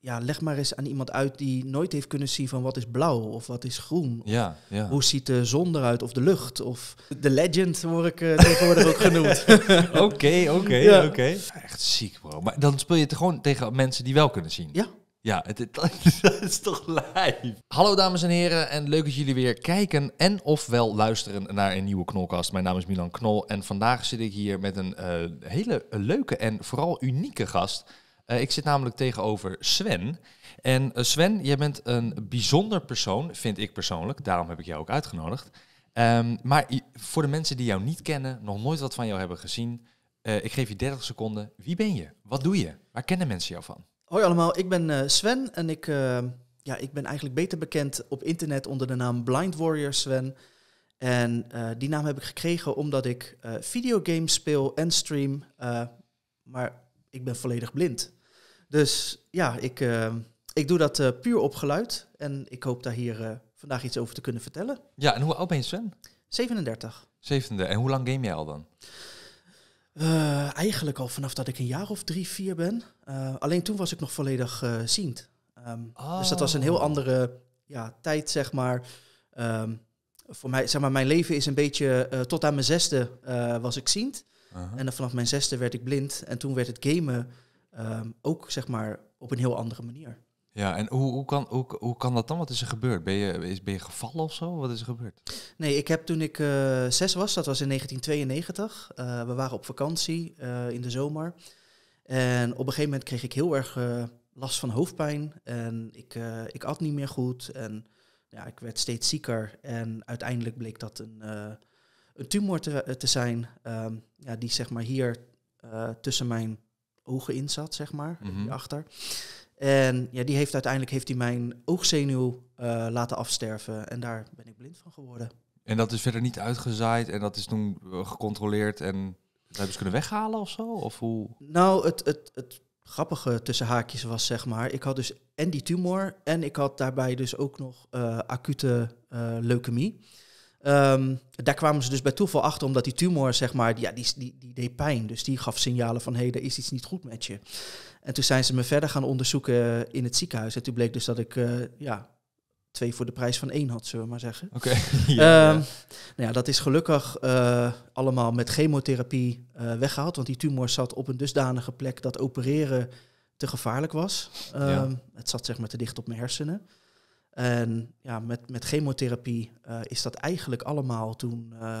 ja, leg maar eens aan iemand uit die nooit heeft kunnen zien van wat is blauw of wat is groen. ja, ja. Hoe ziet de zon eruit of de lucht of de legend word ik eh, tegenwoordig ook genoemd. Oké, oké, oké. Echt ziek bro. Maar dan speel je het gewoon tegen mensen die wel kunnen zien. Ja. Ja, het, dat is toch live. Hallo dames en heren en leuk dat jullie weer kijken en ofwel luisteren naar een nieuwe Knolkast. Mijn naam is Milan Knol en vandaag zit ik hier met een eh, hele leuke en vooral unieke gast. Eh, ik zit namelijk tegenover Sven. En eh, Sven, jij bent een bijzonder persoon, vind ik persoonlijk. Daarom heb ik jou ook uitgenodigd. Ehm, maar voor de mensen die jou niet kennen, nog nooit wat van jou hebben gezien, eh, ik geef je 30 seconden. Wie ben je? Wat doe je? Waar kennen mensen jou van? Hoi allemaal, ik ben Sven en ik, ehm, ja, ik ben eigenlijk beter bekend op internet onder de naam Blind Warrior Sven. En die naam heb ik gekregen omdat ik videogames speel en stream, maar ik ben volledig blind. Dus ja, ik, ehm, ik doe dat eh, puur op geluid. En ik hoop daar hier eh, vandaag iets over te kunnen vertellen. Ja, en hoe oud ben je Sven? 37. 37. En hoe lang game jij al dan? Eh, eigenlijk al vanaf dat ik een jaar of drie, vier ben. alleen toen was ik nog volledig ziend. Ehm, dus dat was een heel oh. andere ja, tijd, zeg maar. Ehm, voor mij, zeg maar, mijn leven is een beetje, tot aan mijn zesde was ik ziend. Uh-huh. En dan vanaf mijn zesde werd ik blind. En toen werd het gamen Ehm, ook zeg maar op een heel andere manier. Ja, en hoe, hoe, kan, hoe, hoe kan dat dan? Wat is er gebeurd? Ben je, is, ben je gevallen of zo? Wat is er gebeurd? Nee, ik heb toen ik eh, zes was, dat was in 1992, eh, we waren op vakantie eh, in de zomer. En op een gegeven moment kreeg ik heel erg last van hoofdpijn. En ik, ik at niet meer goed. En ja, ik werd steeds zieker. En uiteindelijk bleek dat een, een tumor te, zijn. Ehm, ja, die zeg maar hier tussen mijn ogen in zat, zeg maar, mm achter. En ja, die heeft uiteindelijk heeft hij mijn oogzenuw eh, laten afsterven. En daar ben ik blind van geworden. En dat is verder niet uitgezaaid en dat is toen eh, gecontroleerd en dat hebben ze kunnen weghalen of zo? Of hoe? Nou, het, het, het grappige tussen haakjes was, zeg maar, ik had dus en die tumor en ik had daarbij dus ook nog eh, acute leukemie. Ehm, daar kwamen ze dus bij toeval achter, omdat die tumor, zeg maar, ja, die, die, die deed pijn. Dus die gaf signalen van, hé, hey, er is iets niet goed met je. En toen zijn ze me verder gaan onderzoeken in het ziekenhuis. En toen bleek dus dat ik, eh, ja, twee voor de prijs van één had, zullen we maar zeggen. Oké. Ehm, ja, Nou ja, dat is gelukkig eh, allemaal met chemotherapie uh, weggehaald. Want die tumor zat op een dusdanige plek dat opereren te gevaarlijk was. Ehm, het zat zeg maar te dicht op mijn hersenen. En ja, met, met chemotherapie uh, is dat eigenlijk allemaal toen. Eh,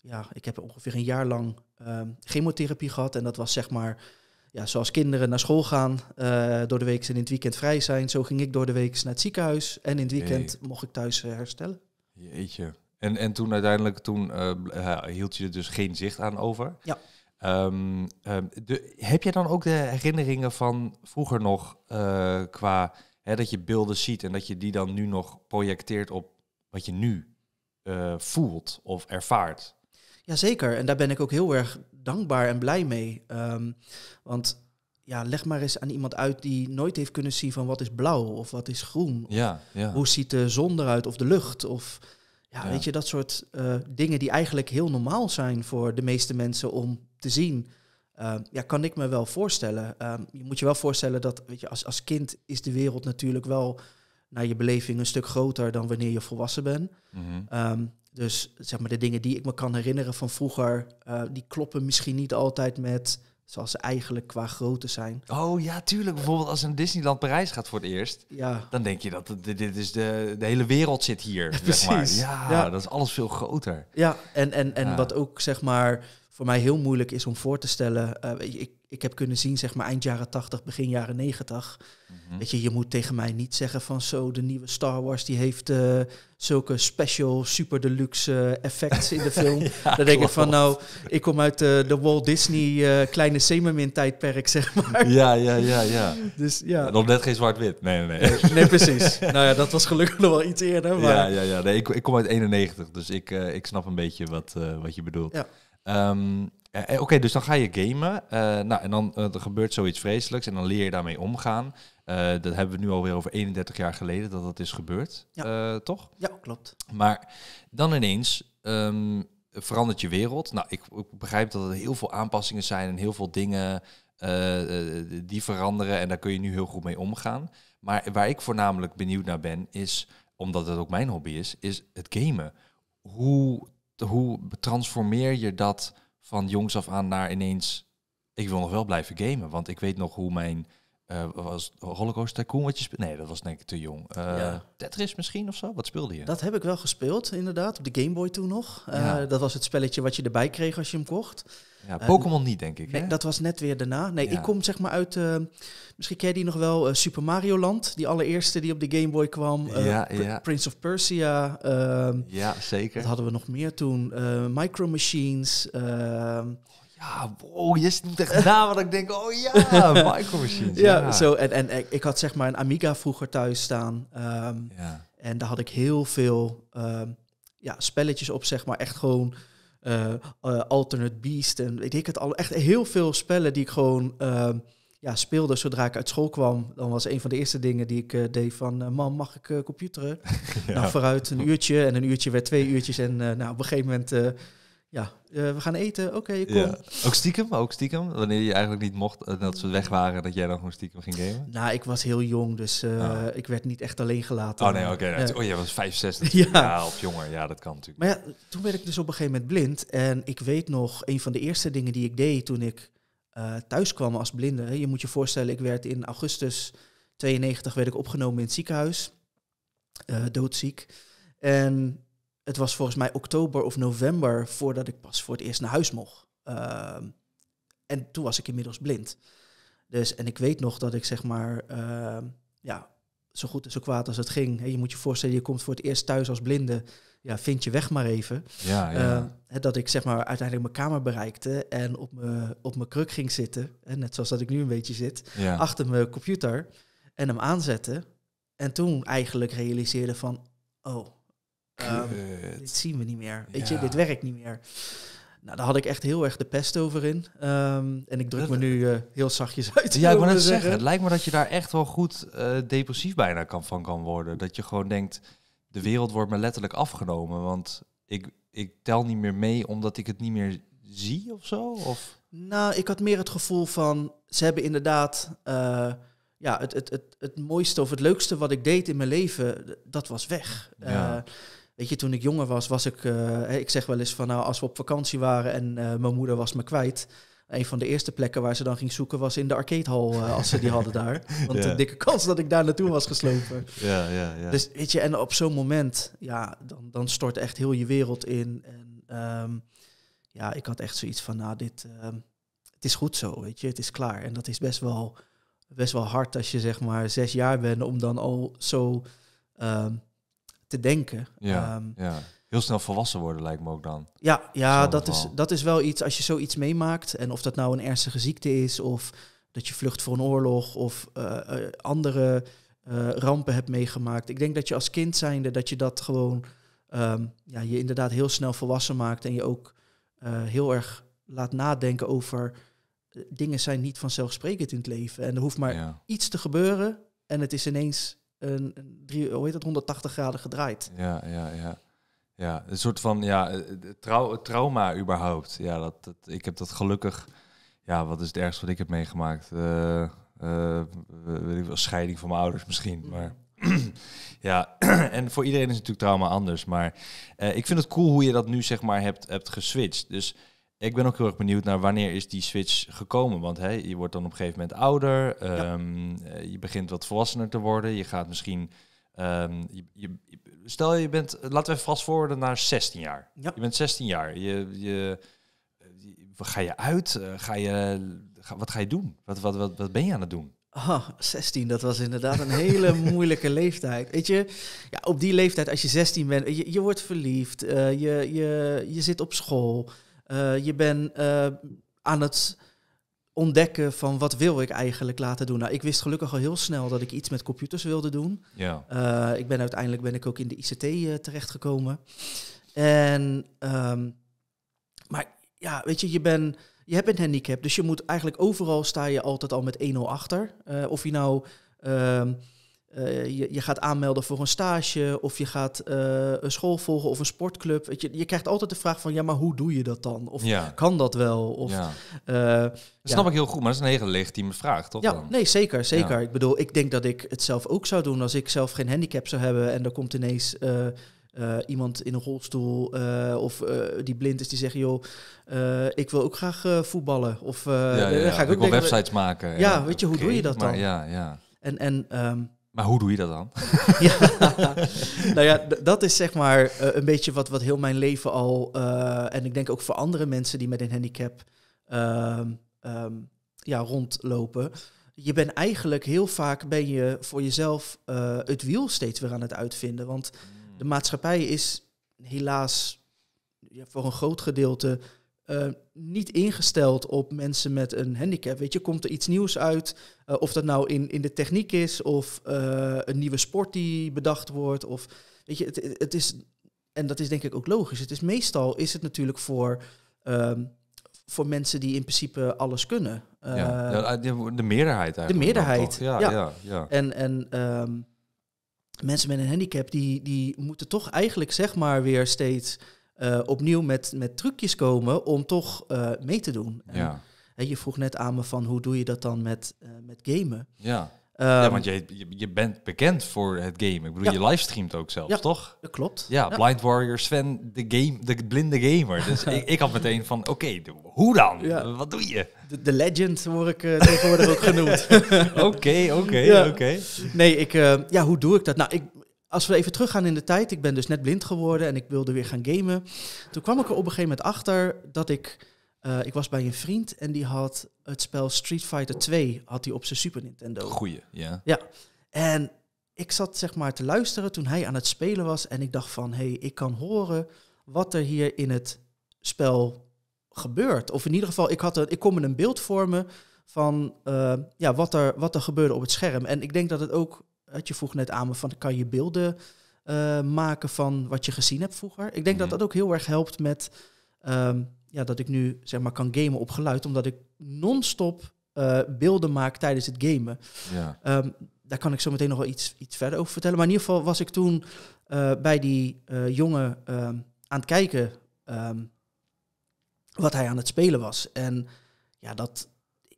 ja, ik heb ongeveer een jaar lang uh, chemotherapie gehad. En dat was zeg maar. Ja, zoals kinderen naar school gaan, eh, door de week en in het weekend vrij zijn. Zo ging ik door de week naar het ziekenhuis. En in het weekend mocht ik thuis herstellen. Jeetje. En, en toen uiteindelijk, toen hield je er dus geen zicht aan over. Ja. Ehm, ehm, de, heb je dan ook de herinneringen van vroeger nog qua Hè, dat je beelden ziet en dat je die dan nu nog projecteert op wat je nu eh, voelt of ervaart. Jazeker, en daar ben ik ook heel erg dankbaar en blij mee. Ehm, want ja, leg maar eens aan iemand uit die nooit heeft kunnen zien van wat is blauw of wat is groen. Ja, ja. Hoe ziet de zon eruit of de lucht of... Ja, weet je, dat soort eh, dingen die eigenlijk heel normaal zijn voor de meeste mensen om te zien. Ehm, ja, kan ik me wel voorstellen. Ehm, je moet je wel voorstellen dat, weet je, als, als kind is de wereld natuurlijk wel naar je beleving een stuk groter dan wanneer je volwassen bent. Mhm. Ehm, dus zeg maar, de dingen die ik me kan herinneren van vroeger, eh, die kloppen misschien niet altijd met zoals ze eigenlijk qua grootte zijn. Oh ja, tuurlijk. Bijvoorbeeld als een Disneyland Parijs gaat voor het eerst, ja. dan denk je dat dit, is de, de hele wereld zit hier. Zeg maar. ja, dat is alles veel groter. Ja, en, en, en wat ook zeg maar voor mij heel moeilijk is om voor te stellen. Eh, ik, ik heb kunnen zien, zeg maar, eind jaren 80, begin jaren 90. Mhm. Weet je, je moet tegen mij niet zeggen van zo, de nieuwe Star Wars die heeft eh, zulke special, super deluxe uh, effects in de film. ja, Dan denk ik van nou, ik kom uit de Walt Disney kleine Semermin tijdperk, zeg maar. Ja, ja, ja, ja. Dus ja. Nog net geen zwart-wit. Nee, nee, nee. nee, precies. nou ja, dat was gelukkig nog wel iets eerder. Maar... Ja, ja, ja. Nee, ik, ik kom uit 91, dus ik, ik snap een beetje wat, wat je bedoelt. Ja. Ehm, eh, eh, oké, dus dan ga je gamen. Eh, nou, en dan er gebeurt zoiets vreselijks en dan leer je daarmee omgaan. dat hebben we nu alweer over 31 jaar geleden dat dat is gebeurd, toch? Ja, klopt. Maar dan ineens ehm, verandert je wereld. Nou, ik, ik, begrijp dat er heel veel aanpassingen zijn en heel veel dingen die veranderen en daar kun je nu heel goed mee omgaan. Maar waar ik voornamelijk benieuwd naar ben, is, omdat het ook mijn hobby is, is het gamen. Hoe hoe transformeer je dat van jongs af aan naar ineens, ik wil nog wel blijven gamen, want ik weet nog hoe mijn uh, was Holocaust Tycoon wat je speelde? Nee, dat was denk ik te jong. Eh, Tetris misschien of zo? Wat speelde je? Dat heb ik wel gespeeld, inderdaad. Op de Game Boy toen nog. Eh, dat was het spelletje wat je erbij kreeg als je hem kocht. Ja, Pokémon niet, denk ik. Nee, hè? dat was net weer daarna. Nee, ik kom zeg maar uit... misschien ken je die nog wel, Super Mario Land. Die allereerste die op de Game Boy kwam. Pr Prince of Persia. Ehm, ja, zeker. Dat hadden we nog meer toen. Micro Machines. Ehm, ja, wow, je doet echt na wat ik denk, oh ja, micromachine. ja, ja, zo. En, en ik had zeg maar een Amiga vroeger thuis staan. Ehm, en daar had ik heel veel ehm, ja, spelletjes op, zeg maar. Echt gewoon eh, eh, Alternate Beast en weet ik het al. Echt heel veel spellen die ik gewoon ehm, ja, speelde zodra ik uit school kwam. Dan was een van de eerste dingen die ik eh, deed van... man, mag ik computeren? Nou, ja. Nou, vooruit een uurtje. En een uurtje werd twee uurtjes. En nou, op een gegeven moment ja, eh, we gaan eten, oké, kom. Ja. Ook stiekem, ook stiekem? Wanneer je eigenlijk niet mocht eh, dat ze weg waren, dat jij dan gewoon stiekem ging gamen? Nou, ik was heel jong, dus eh, ah. ik werd niet echt alleen gelaten. Oh nee, oké. oh, jij was 65 ja. ja. of jonger, ja, dat kan natuurlijk. Maar ja, toen werd ik dus op een gegeven moment blind. En ik weet nog, een van de eerste dingen die ik deed toen ik thuis kwam als blinde... Je moet je voorstellen, ik werd in augustus 92 werd ik opgenomen in het ziekenhuis. doodziek. En het was volgens mij oktober of november voordat ik pas voor het eerst naar huis mocht. Ehm, en toen was ik inmiddels blind. Dus, en ik weet nog dat ik zeg maar, ehm, ja, zo goed en zo kwaad als het ging. je moet je voorstellen, je komt voor het eerst thuis als blinde. Ja, vind je weg maar even. Ja, ja. Ehm, dat ik zeg maar uiteindelijk mijn kamer bereikte en op mijn, op mijn kruk ging zitten. En net zoals dat ik nu een beetje zit. Achter mijn computer en hem aanzette. En toen eigenlijk realiseerde van, oh, Ehm, dit zien we niet meer. Weet je, dit werkt niet meer. Nou, daar had ik echt heel erg de pest over in. Ehm, en ik druk me nu eh, heel zachtjes uit. Ja, ik wil net zeggen. Het lijkt me dat je daar echt wel goed eh, depressief bijna kan, van kan worden. Dat je gewoon denkt, de wereld wordt me letterlijk afgenomen. Want ik, ik tel niet meer mee omdat ik het niet meer zie of zo? Of? Nou, ik had meer het gevoel van, ze hebben inderdaad... Eh, ja, het, het, het, het mooiste of het leukste wat ik deed in mijn leven, dat was weg. Ja. Weet je, toen ik jonger was, was ik... Eh, ik zeg wel eens van, nou, als we op vakantie waren en eh, mijn moeder was me kwijt... Een van de eerste plekken waar ze dan ging zoeken was in de arcadehal, uh, als ze die hadden daar. Want de dikke kans dat ik daar naartoe was geslopen. Ja, ja, ja. Dus weet je, en op zo'n moment, ja, dan, dan stort echt heel je wereld in. En ehm, ja, ik had echt zoiets van, nou, dit, ehm, het is goed zo, weet je, het is klaar. En dat is best wel, best wel hard als je zeg maar zes jaar bent om dan al zo ehm, te denken. Ja, ehm, ja. Heel snel volwassen worden lijkt me ook dan. Ja, ja dat, is, dat is wel iets als je zoiets meemaakt. En of dat nou een ernstige ziekte is, of dat je vlucht voor een oorlog, of eh, eh, andere eh, rampen hebt meegemaakt. Ik denk dat je als kind zijnde dat je dat gewoon ehm, ja, je inderdaad heel snel volwassen maakt. En je ook heel erg laat nadenken over dingen zijn niet vanzelfsprekend in het leven. En er hoeft maar iets te gebeuren. En het is ineens een, hoe heet 180 graden gedraaid. Ja, ja, ja. Ja, een soort van ja, eh, eh, trauma überhaupt. Ja, dat, ik heb dat gelukkig. Ja, wat is het ergste wat ik heb meegemaakt? Uh, uh, wel, scheiding van mijn ouders misschien. Mhm. Maar ja, en voor iedereen is natuurlijk trauma anders. Maar ik vind het cool hoe je dat nu zeg maar hebt, hebt geswitcht. Dus ik ben ook heel erg benieuwd naar wanneer is die switch gekomen. Want hè, je wordt dan op een gegeven moment ouder. Ehm, eh, je begint wat volwassener te worden. Je gaat misschien... Ehm, je, stel je bent... Laten we vast vastvoeren naar 16 jaar. Je bent 16 jaar. Je, je, ga je uit? Eh, ga je, wat ga je doen? Wat, wat, wat, wat ben je aan het doen? 16, ah, dat was inderdaad een hele moeilijke leeftijd. Weet je, ja, op die leeftijd, als je 16 bent, je, je wordt verliefd, eh, je, je, je zit op school. Eh, je bent uh, aan het ontdekken van wat wil ik eigenlijk laten doen. Nou, ik wist gelukkig al heel snel dat ik iets met computers wilde doen. Ja. Eh, ik ben uiteindelijk ben ik ook in de ICT terechtgekomen. En ehm, maar ja, weet je, je bent je hebt een handicap, dus je moet eigenlijk overal sta je altijd al met 1-0 achter. of je nou ehm, eh, je, gaat aanmelden voor een stage of je gaat eh, een school volgen of een sportclub. je, je krijgt altijd de vraag van, ja, maar hoe doe je dat dan? Of ja. kan dat wel? Of, eh, dat snap ik heel goed, maar dat is een hele legitieme vraag, toch? Ja, dan? nee, zeker, zeker. Ik bedoel, ik denk dat ik het zelf ook zou doen als ik zelf geen handicap zou hebben en er komt ineens... iemand in een rolstoel of die blind is die zegt joh ik wil ook graag voetballen of Dan ga ik ook websites maken ja, weet je hoe doe je dat maar, dan ja, ja. en en um, maar hoe doe je dat dan? ja, nou ja, dat is zeg maar eh, een beetje wat, wat heel mijn leven al, eh, en ik denk ook voor andere mensen die met een handicap ehm, ehm, ja, rondlopen. Je bent eigenlijk heel vaak ben je voor jezelf eh, het wiel steeds weer aan het uitvinden. Want mm. de maatschappij is helaas voor een groot gedeelte eh, niet ingesteld op mensen met een handicap. Weet je, komt er iets nieuws uit? Eh, of dat nou in, in de techniek is, of eh, een nieuwe sport die bedacht wordt. Of, weet je, het, het is, en dat is denk ik ook logisch. Het is meestal is het natuurlijk voor, ehm, voor mensen die in principe alles kunnen. Ja, ah, de, de meerderheid eigenlijk. De meerderheid. Ja, ja. ja, En, en ehm, mensen met een handicap, die, die moeten toch eigenlijk zeg maar weer steeds eh, opnieuw met, met trucjes komen om toch eh, mee te doen. ja. je vroeg net aan me van hoe doe je dat dan met, uh, met gamen? Ja. ja, ehm, want je, je, bent bekend voor het gamen. Ik bedoel, je livestreamt ook zelfs, toch? Dat klopt. Ja, Blind Warrior Sven, de, game, de blinde gamer. Dus ik, ik had meteen van, oké, hoe dan? Wat doe je? De, legend word ik tegenwoordig ook genoemd. Oké, oké, oké. Nee, ik, ja, hoe doe ik dat? Nou, ik, als we even teruggaan in de tijd, ik ben dus net blind geworden en ik wilde weer gaan gamen. Toen kwam ik er op een gegeven moment achter dat ik. Eh, ik was bij een vriend en die had het spel Street Fighter 2 had hij op zijn Super Nintendo. Goeie, ja. Ja. En ik zat zeg maar te luisteren toen hij aan het spelen was en ik dacht van hé, hey, ik kan horen wat er hier in het spel gebeurt. Of in ieder geval, ik, had een, ik kon me een beeld vormen van eh, ja, wat, er, wat er gebeurde op het scherm. En ik denk dat het ook eh, je vroeg net aan me van kan je beelden eh, maken van wat je gezien hebt vroeger. Ik denk dat mhm. dat ook heel erg helpt met ehm, ja, dat ik nu zeg maar kan gamen op geluid, omdat ik non-stop eh, beelden maak tijdens het gamen. Ja. Ehm, daar kan ik zo meteen nog wel iets, iets verder over vertellen. Maar in ieder geval was ik toen bij die jongen ehm, aan het kijken wat hij aan het spelen was. En ja, dat,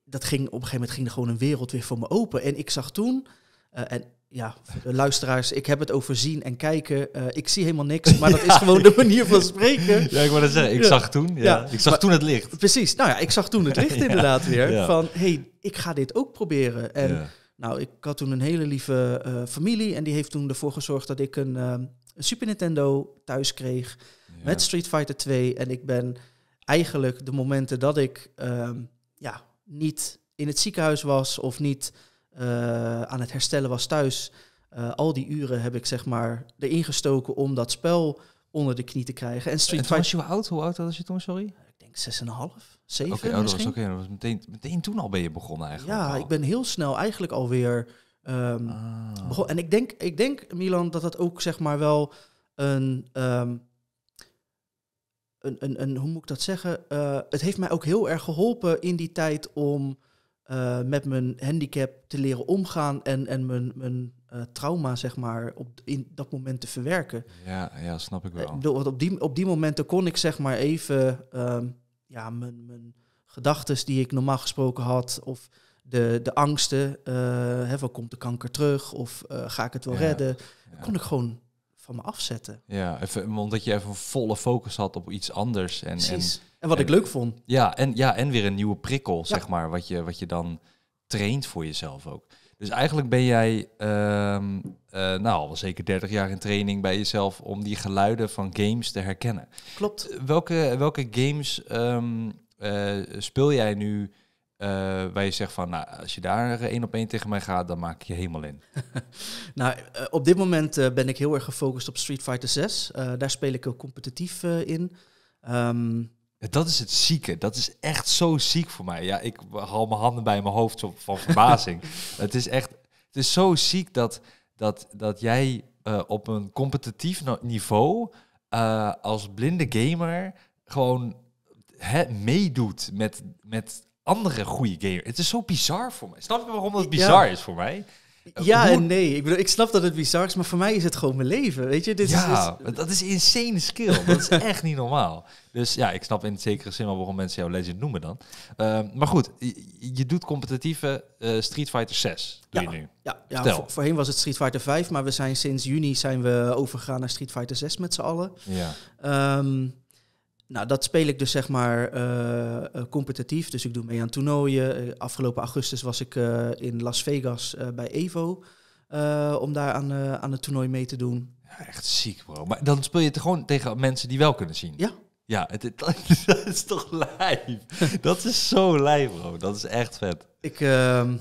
dat ging op een gegeven moment ging er gewoon een wereld weer voor me open. En ik zag toen, uh, en ja, eh, luisteraars, ik heb het over zien en kijken. Eh, ik zie helemaal niks, maar dat is gewoon de manier van spreken. Ja, ik wou dat zeggen. Ik zag toen, ja. ik zag toen het licht. Precies. Nou ja, ik zag toen het licht inderdaad weer. Van, hey, ik ga dit ook proberen. En nou, ik had toen een hele lieve eh, familie en die heeft toen ervoor gezorgd dat ik een, Super Nintendo thuis kreeg met Street Fighter 2. En ik ben eigenlijk de momenten dat ik ehm, ja, niet in het ziekenhuis was of niet eh, aan het herstellen was thuis. Eh, al die uren heb ik zeg maar erin gestoken om dat spel onder de knie te krijgen. En Street Fighter... was je oud? Hoe oud was je toen, sorry? Ik denk 6,5, 7 okay, oh, misschien. Oké, meteen, meteen toen al ben je begonnen eigenlijk. Ja, ik ben heel snel eigenlijk alweer um, ehm, ah. begonnen. En ik denk, ik denk, Milan, dat dat ook zeg maar wel een... Ehm, een, een, hoe moet ik dat zeggen? Eh, het heeft mij ook heel erg geholpen in die tijd om eh, met mijn handicap te leren omgaan en, en mijn, mijn eh, trauma, zeg maar, op, in dat moment te verwerken. Ja, ja snap ik wel. Uh, op, die, op die momenten kon ik, zeg maar, even ehm, ja, mijn, mijn gedachten die ik normaal gesproken had, of de, de angsten, hè, van komt de kanker terug, of ga ik het wel redden, kon ik gewoon van me afzetten. Ja, even, omdat je even volle focus had op iets anders. en en wat ik leuk vond. Ja en, ja, en weer een nieuwe prikkel, zeg maar, wat je, wat je dan traint voor jezelf ook. Dus eigenlijk ben jij, um, uh, nou, al zeker 30 jaar in training bij jezelf om die geluiden van games te herkennen. Klopt. Eh, welke, welke games ehm, eh, speel jij nu waar je zegt van, nou, als je daar één op één tegen mij gaat, dan maak ik je helemaal in? nou, op dit moment ben ik heel erg gefocust op Street Fighter 6. daar speel ik ook competitief in. Ehm, dat is het zieke. Dat is echt zo ziek voor mij. Ja, ik haal mijn handen bij mijn hoofd van verbazing. het is echt... Het is zo ziek dat, dat, dat jij eh, op een competitief niveau... Eh, als blinde gamer gewoon he, meedoet met, met andere goede gamers. Het is zo bizar voor mij. Snap je waarom dat bizar is voor mij? Ja en nee. Ik, bedoel, ik snap dat het bizar is, maar voor mij is het gewoon mijn leven. Weet je, dit is, is... Dus- dat is insane skill. dat is echt niet normaal. Dus ja, ik snap in zekere zin wel waarom mensen jou legend noemen dan. Ehm, maar goed, je, doet competitieve eh, Street Fighter 6. Doe ja, je nu. Ja, ja voorheen was het Street Fighter 5, maar we zijn sinds juni zijn we overgegaan naar Street Fighter 6 met z'n allen. Ja. Ehm, nou, dat speel ik dus zeg maar eh, eh, competitief. Dus ik doe mee aan toernooien. Eh, afgelopen augustus was ik in Las Vegas bij Evo. om daar aan, aan het toernooi mee te doen. Ja, echt ziek, bro. Maar dan speel je het gewoon tegen mensen die wel kunnen zien. Ja. Ja, het, dat is toch lijf. dat is zo lijf, bro. Dat is echt vet. Ik ehm,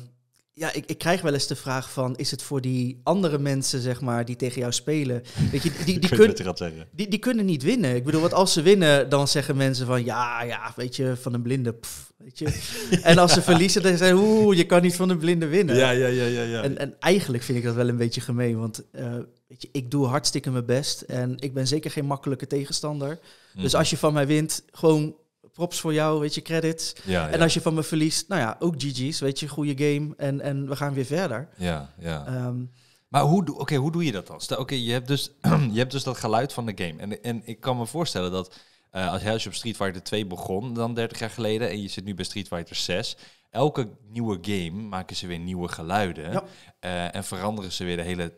ja, ik, ik krijg wel eens de vraag van... is het voor die andere mensen, zeg maar, die tegen jou spelen... Weet je, die, die, kunnen, die, die kunnen niet winnen. Ik bedoel, wat als ze winnen, dan zeggen mensen van... ja, ja, weet je, van een blinde... weet je. En als ze verliezen, dan zeggen ze... je kan niet van een blinde winnen. Ja, ja, ja, ja. ja. En, en eigenlijk vind ik dat wel een beetje gemeen. Want eh, weet je, ik doe hartstikke mijn best... en ik ben zeker geen makkelijke tegenstander. Mm. Dus als je van mij wint, gewoon props voor jou, weet je, credits. en als je van me verliest, nou ja, ook GG's, weet je, goede game. En, en we gaan weer verder. Ja, ja. Ehm, maar hoe, oké, hoe doe je dat dan? Oké, je, hebt dus, je hebt dus dat geluid van de game. En, en ik kan me voorstellen dat uh, als, als je op Street Fighter 2 begon, dan 30 jaar geleden, en je zit nu bij Street Fighter 6 elke nieuwe game maken ze weer nieuwe geluiden. Eh, en veranderen ze weer de hele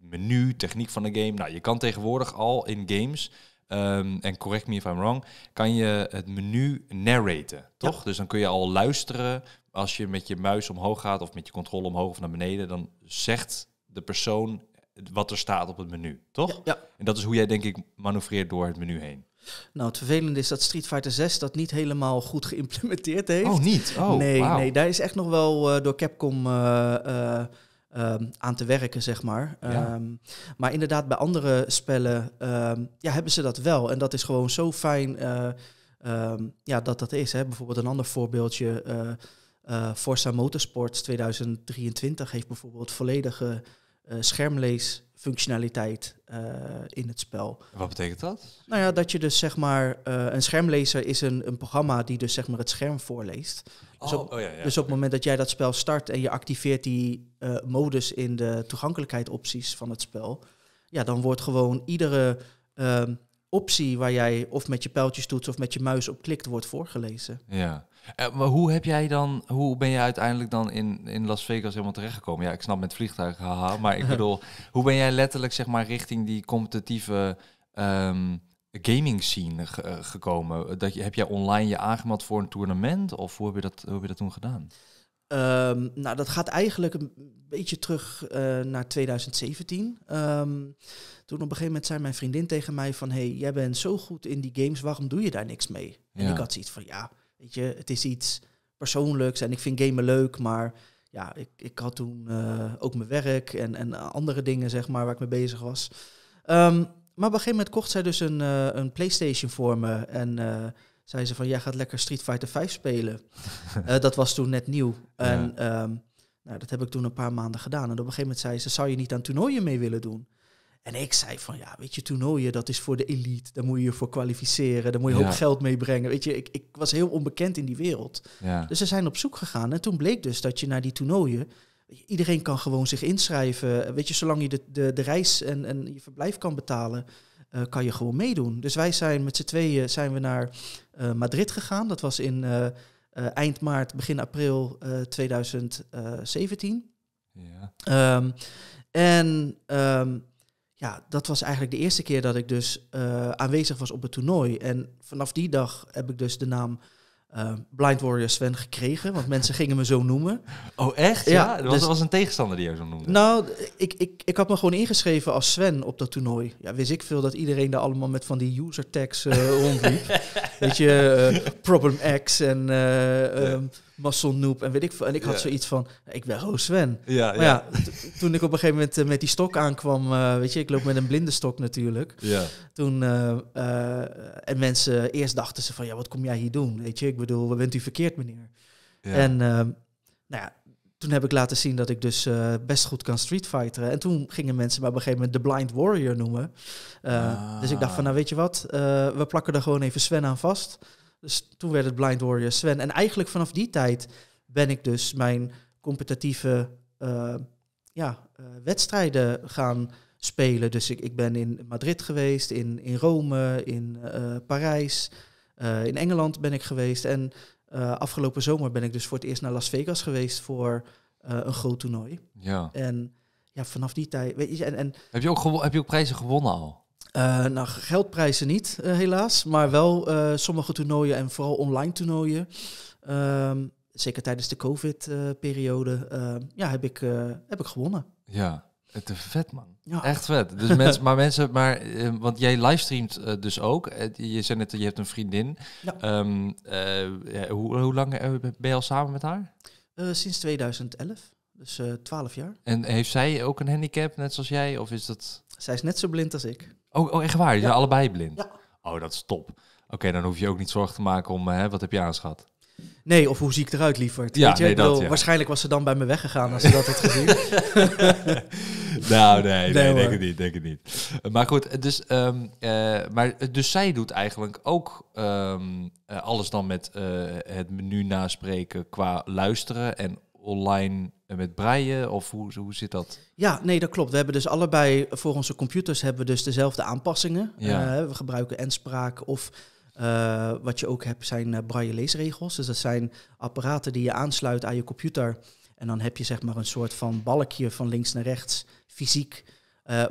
menu, techniek van de game. Nou, je kan tegenwoordig al in games Ehm, en correct me if I'm wrong, kan je het menu narraten, toch? Dus dan kun je al luisteren als je met je muis omhoog gaat of met je controle omhoog of naar beneden, dan zegt de persoon wat er staat op het menu, toch? Ja, En dat is hoe jij denk ik manoeuvreert door het menu heen. Nou, het vervelende is dat Street Fighter 6 dat niet helemaal goed geïmplementeerd heeft. Oh, niet? Oh, nee, nee, daar is echt nog wel eh, door Capcom eh, eh, Ehm, aan te werken, zeg maar. Ehm, maar inderdaad, bij andere spellen ehm, ja, hebben ze dat wel. En dat is gewoon zo fijn eh, ja, dat dat is. Hè. Bijvoorbeeld een ander voorbeeldje. Uh, uh, Forza Motorsport 2023 heeft bijvoorbeeld volledige eh, schermleesfunctionaliteit eh, in het spel. Wat betekent dat? Nou ja, dat je dus zeg maar, eh, een schermlezer is een, een programma die dus zeg maar het scherm voorleest. Dus, oh, oh dus op, het moment dat jij dat spel start en je activeert die modus in de toegankelijkheid opties van het spel, ja, dan wordt gewoon iedere optie waar jij of met je pijltjes toets of met je muis op klikt, wordt voorgelezen. Ja, eh, maar hoe heb jij dan, hoe ben je uiteindelijk dan in, in Las Vegas helemaal terechtgekomen? Ja, ik snap met vliegtuigen, haha, maar ik bedoel, hoe ben jij letterlijk zeg maar richting die competitieve ehm, gaming scene eh, gekomen? Dat je, heb jij online je aangemeld voor een toernooi of hoe heb je dat, hoe heb je dat toen gedaan? Ehm, nou, dat gaat eigenlijk een beetje terug eh, naar 2017. Ehm, toen op een gegeven moment zei mijn vriendin tegen mij van... hey, jij bent zo goed in die games, waarom doe je daar niks mee? En ik had zoiets van, ja, Weet je, het is iets persoonlijks en ik vind gamen leuk, maar ja, ik, ik had toen eh, ook mijn werk en, en andere dingen, zeg maar, waar ik mee bezig was. Ehm, maar op een gegeven moment kocht zij dus een, eh, een PlayStation voor me. En eh, zei ze van, jij gaat lekker Street Fighter 5 spelen. dat was toen net nieuw. En ehm, nou, dat heb ik toen een paar maanden gedaan. En op een gegeven moment zei ze, zou je niet aan toernooien mee willen doen? En ik zei van, ja, weet je, toernooien, dat is voor de elite. Daar moet je je voor kwalificeren. Daar moet je ja. ook geld mee brengen. Weet je, ik, ik was heel onbekend in die wereld. Ja. Dus ze zijn op zoek gegaan. En toen bleek dus dat je naar die toernooien... Iedereen kan gewoon zich inschrijven. Weet je, zolang je de, de, de reis en, en je verblijf kan betalen... Eh, kan je gewoon meedoen. Dus wij zijn met z'n tweeën zijn we naar eh, Madrid gegaan. Dat was in eh, eind maart, begin april 2017. Ja. Ehm, en... Ehm, ja, dat was eigenlijk de eerste keer dat ik dus eh, aanwezig was op het toernooi. En vanaf die dag heb ik dus de naam eh, Blind Warrior Sven gekregen, want mensen gingen me zo noemen. Oh echt? Ja, dat dus- was een tegenstander die jou zo noemde. Nou, ik, ik, ik had me gewoon ingeschreven als Sven op dat toernooi. Ja, wist ik veel dat iedereen daar allemaal met van die user tags uh, rondliep. Weet je, Problem X en... Ehm, Masson Noep en weet ik veel. En ik had zoiets van, ik ben gewoon Sven. Ja, ja, toen ik op een gegeven moment eh, met die stok aankwam, eh, weet je, ik loop met een blinde stok natuurlijk. Ja. Toen, eh, en mensen, eerst dachten ze van, ja, wat kom jij hier doen? Weet je, ik bedoel, bent u verkeerd, meneer? Ja. En nou ja, toen heb ik laten zien dat ik dus best goed kan streetfighteren. En toen gingen mensen me op een gegeven moment de Blind Warrior noemen. ah. Dus ik dacht van, ah. nou weet je wat, we plakken er gewoon even Sven aan vast. Dus toen werd het Blind Warrior Sven. En eigenlijk vanaf die tijd ben ik dus mijn competitieve eh, ja, eh, wedstrijden gaan spelen. Dus ik, ik ben in Madrid geweest, in, in Rome, in uh, Parijs, in Engeland ben ik geweest. En afgelopen zomer ben ik dus voor het eerst naar Las Vegas geweest voor een groot toernooi. Ja. En ja, vanaf die tijd. Weet je, en, en heb, je ook heb je ook prijzen gewonnen al? Eh, nou, geldprijzen niet, eh, helaas. Maar wel eh, sommige toernooien en vooral online toernooien. Ehm, zeker tijdens de COVID-periode. ja, heb ik, heb ik gewonnen. Ja, is vet, man. Echt vet. Dus mensen, maar mensen, maar, want jij livestreamt dus ook. Je zei net dat je hebt een vriendin. Ja. Ehm, hoe, hoe lang ben je al samen met haar? sinds 2011, dus 12 jaar. En heeft zij ook een handicap, net zoals jij? Of is dat... Zij is net zo blind als ik. Oh, oh echt waar? Je allebei blind? Ja. Oh, dat is top. Oké, dan hoef je ook niet zorgen te maken om, hè, wat heb je aanschat? Nee, of hoe zie ik eruit, liever? Ja, Waarschijnlijk was ze dan bij me weggegaan als ze dat had gezien. nou, nee, nee, denk het niet, denk het niet. Maar goed, dus, ehm, eh, maar, eh, dus zij doet eigenlijk ook ehm, eh, alles dan met het menu naspreken qua luisteren en online met breien of hoe, hoe zit dat? Ja, nee, dat klopt. We hebben dus allebei voor onze computers hebben we dus dezelfde aanpassingen. Eh, we gebruiken Enspraak of eh, wat je ook hebt zijn eh, braille leesregels. Dus dat zijn apparaten die je aansluit aan je computer. En dan heb je zeg maar een soort van balkje van links naar rechts, fysiek,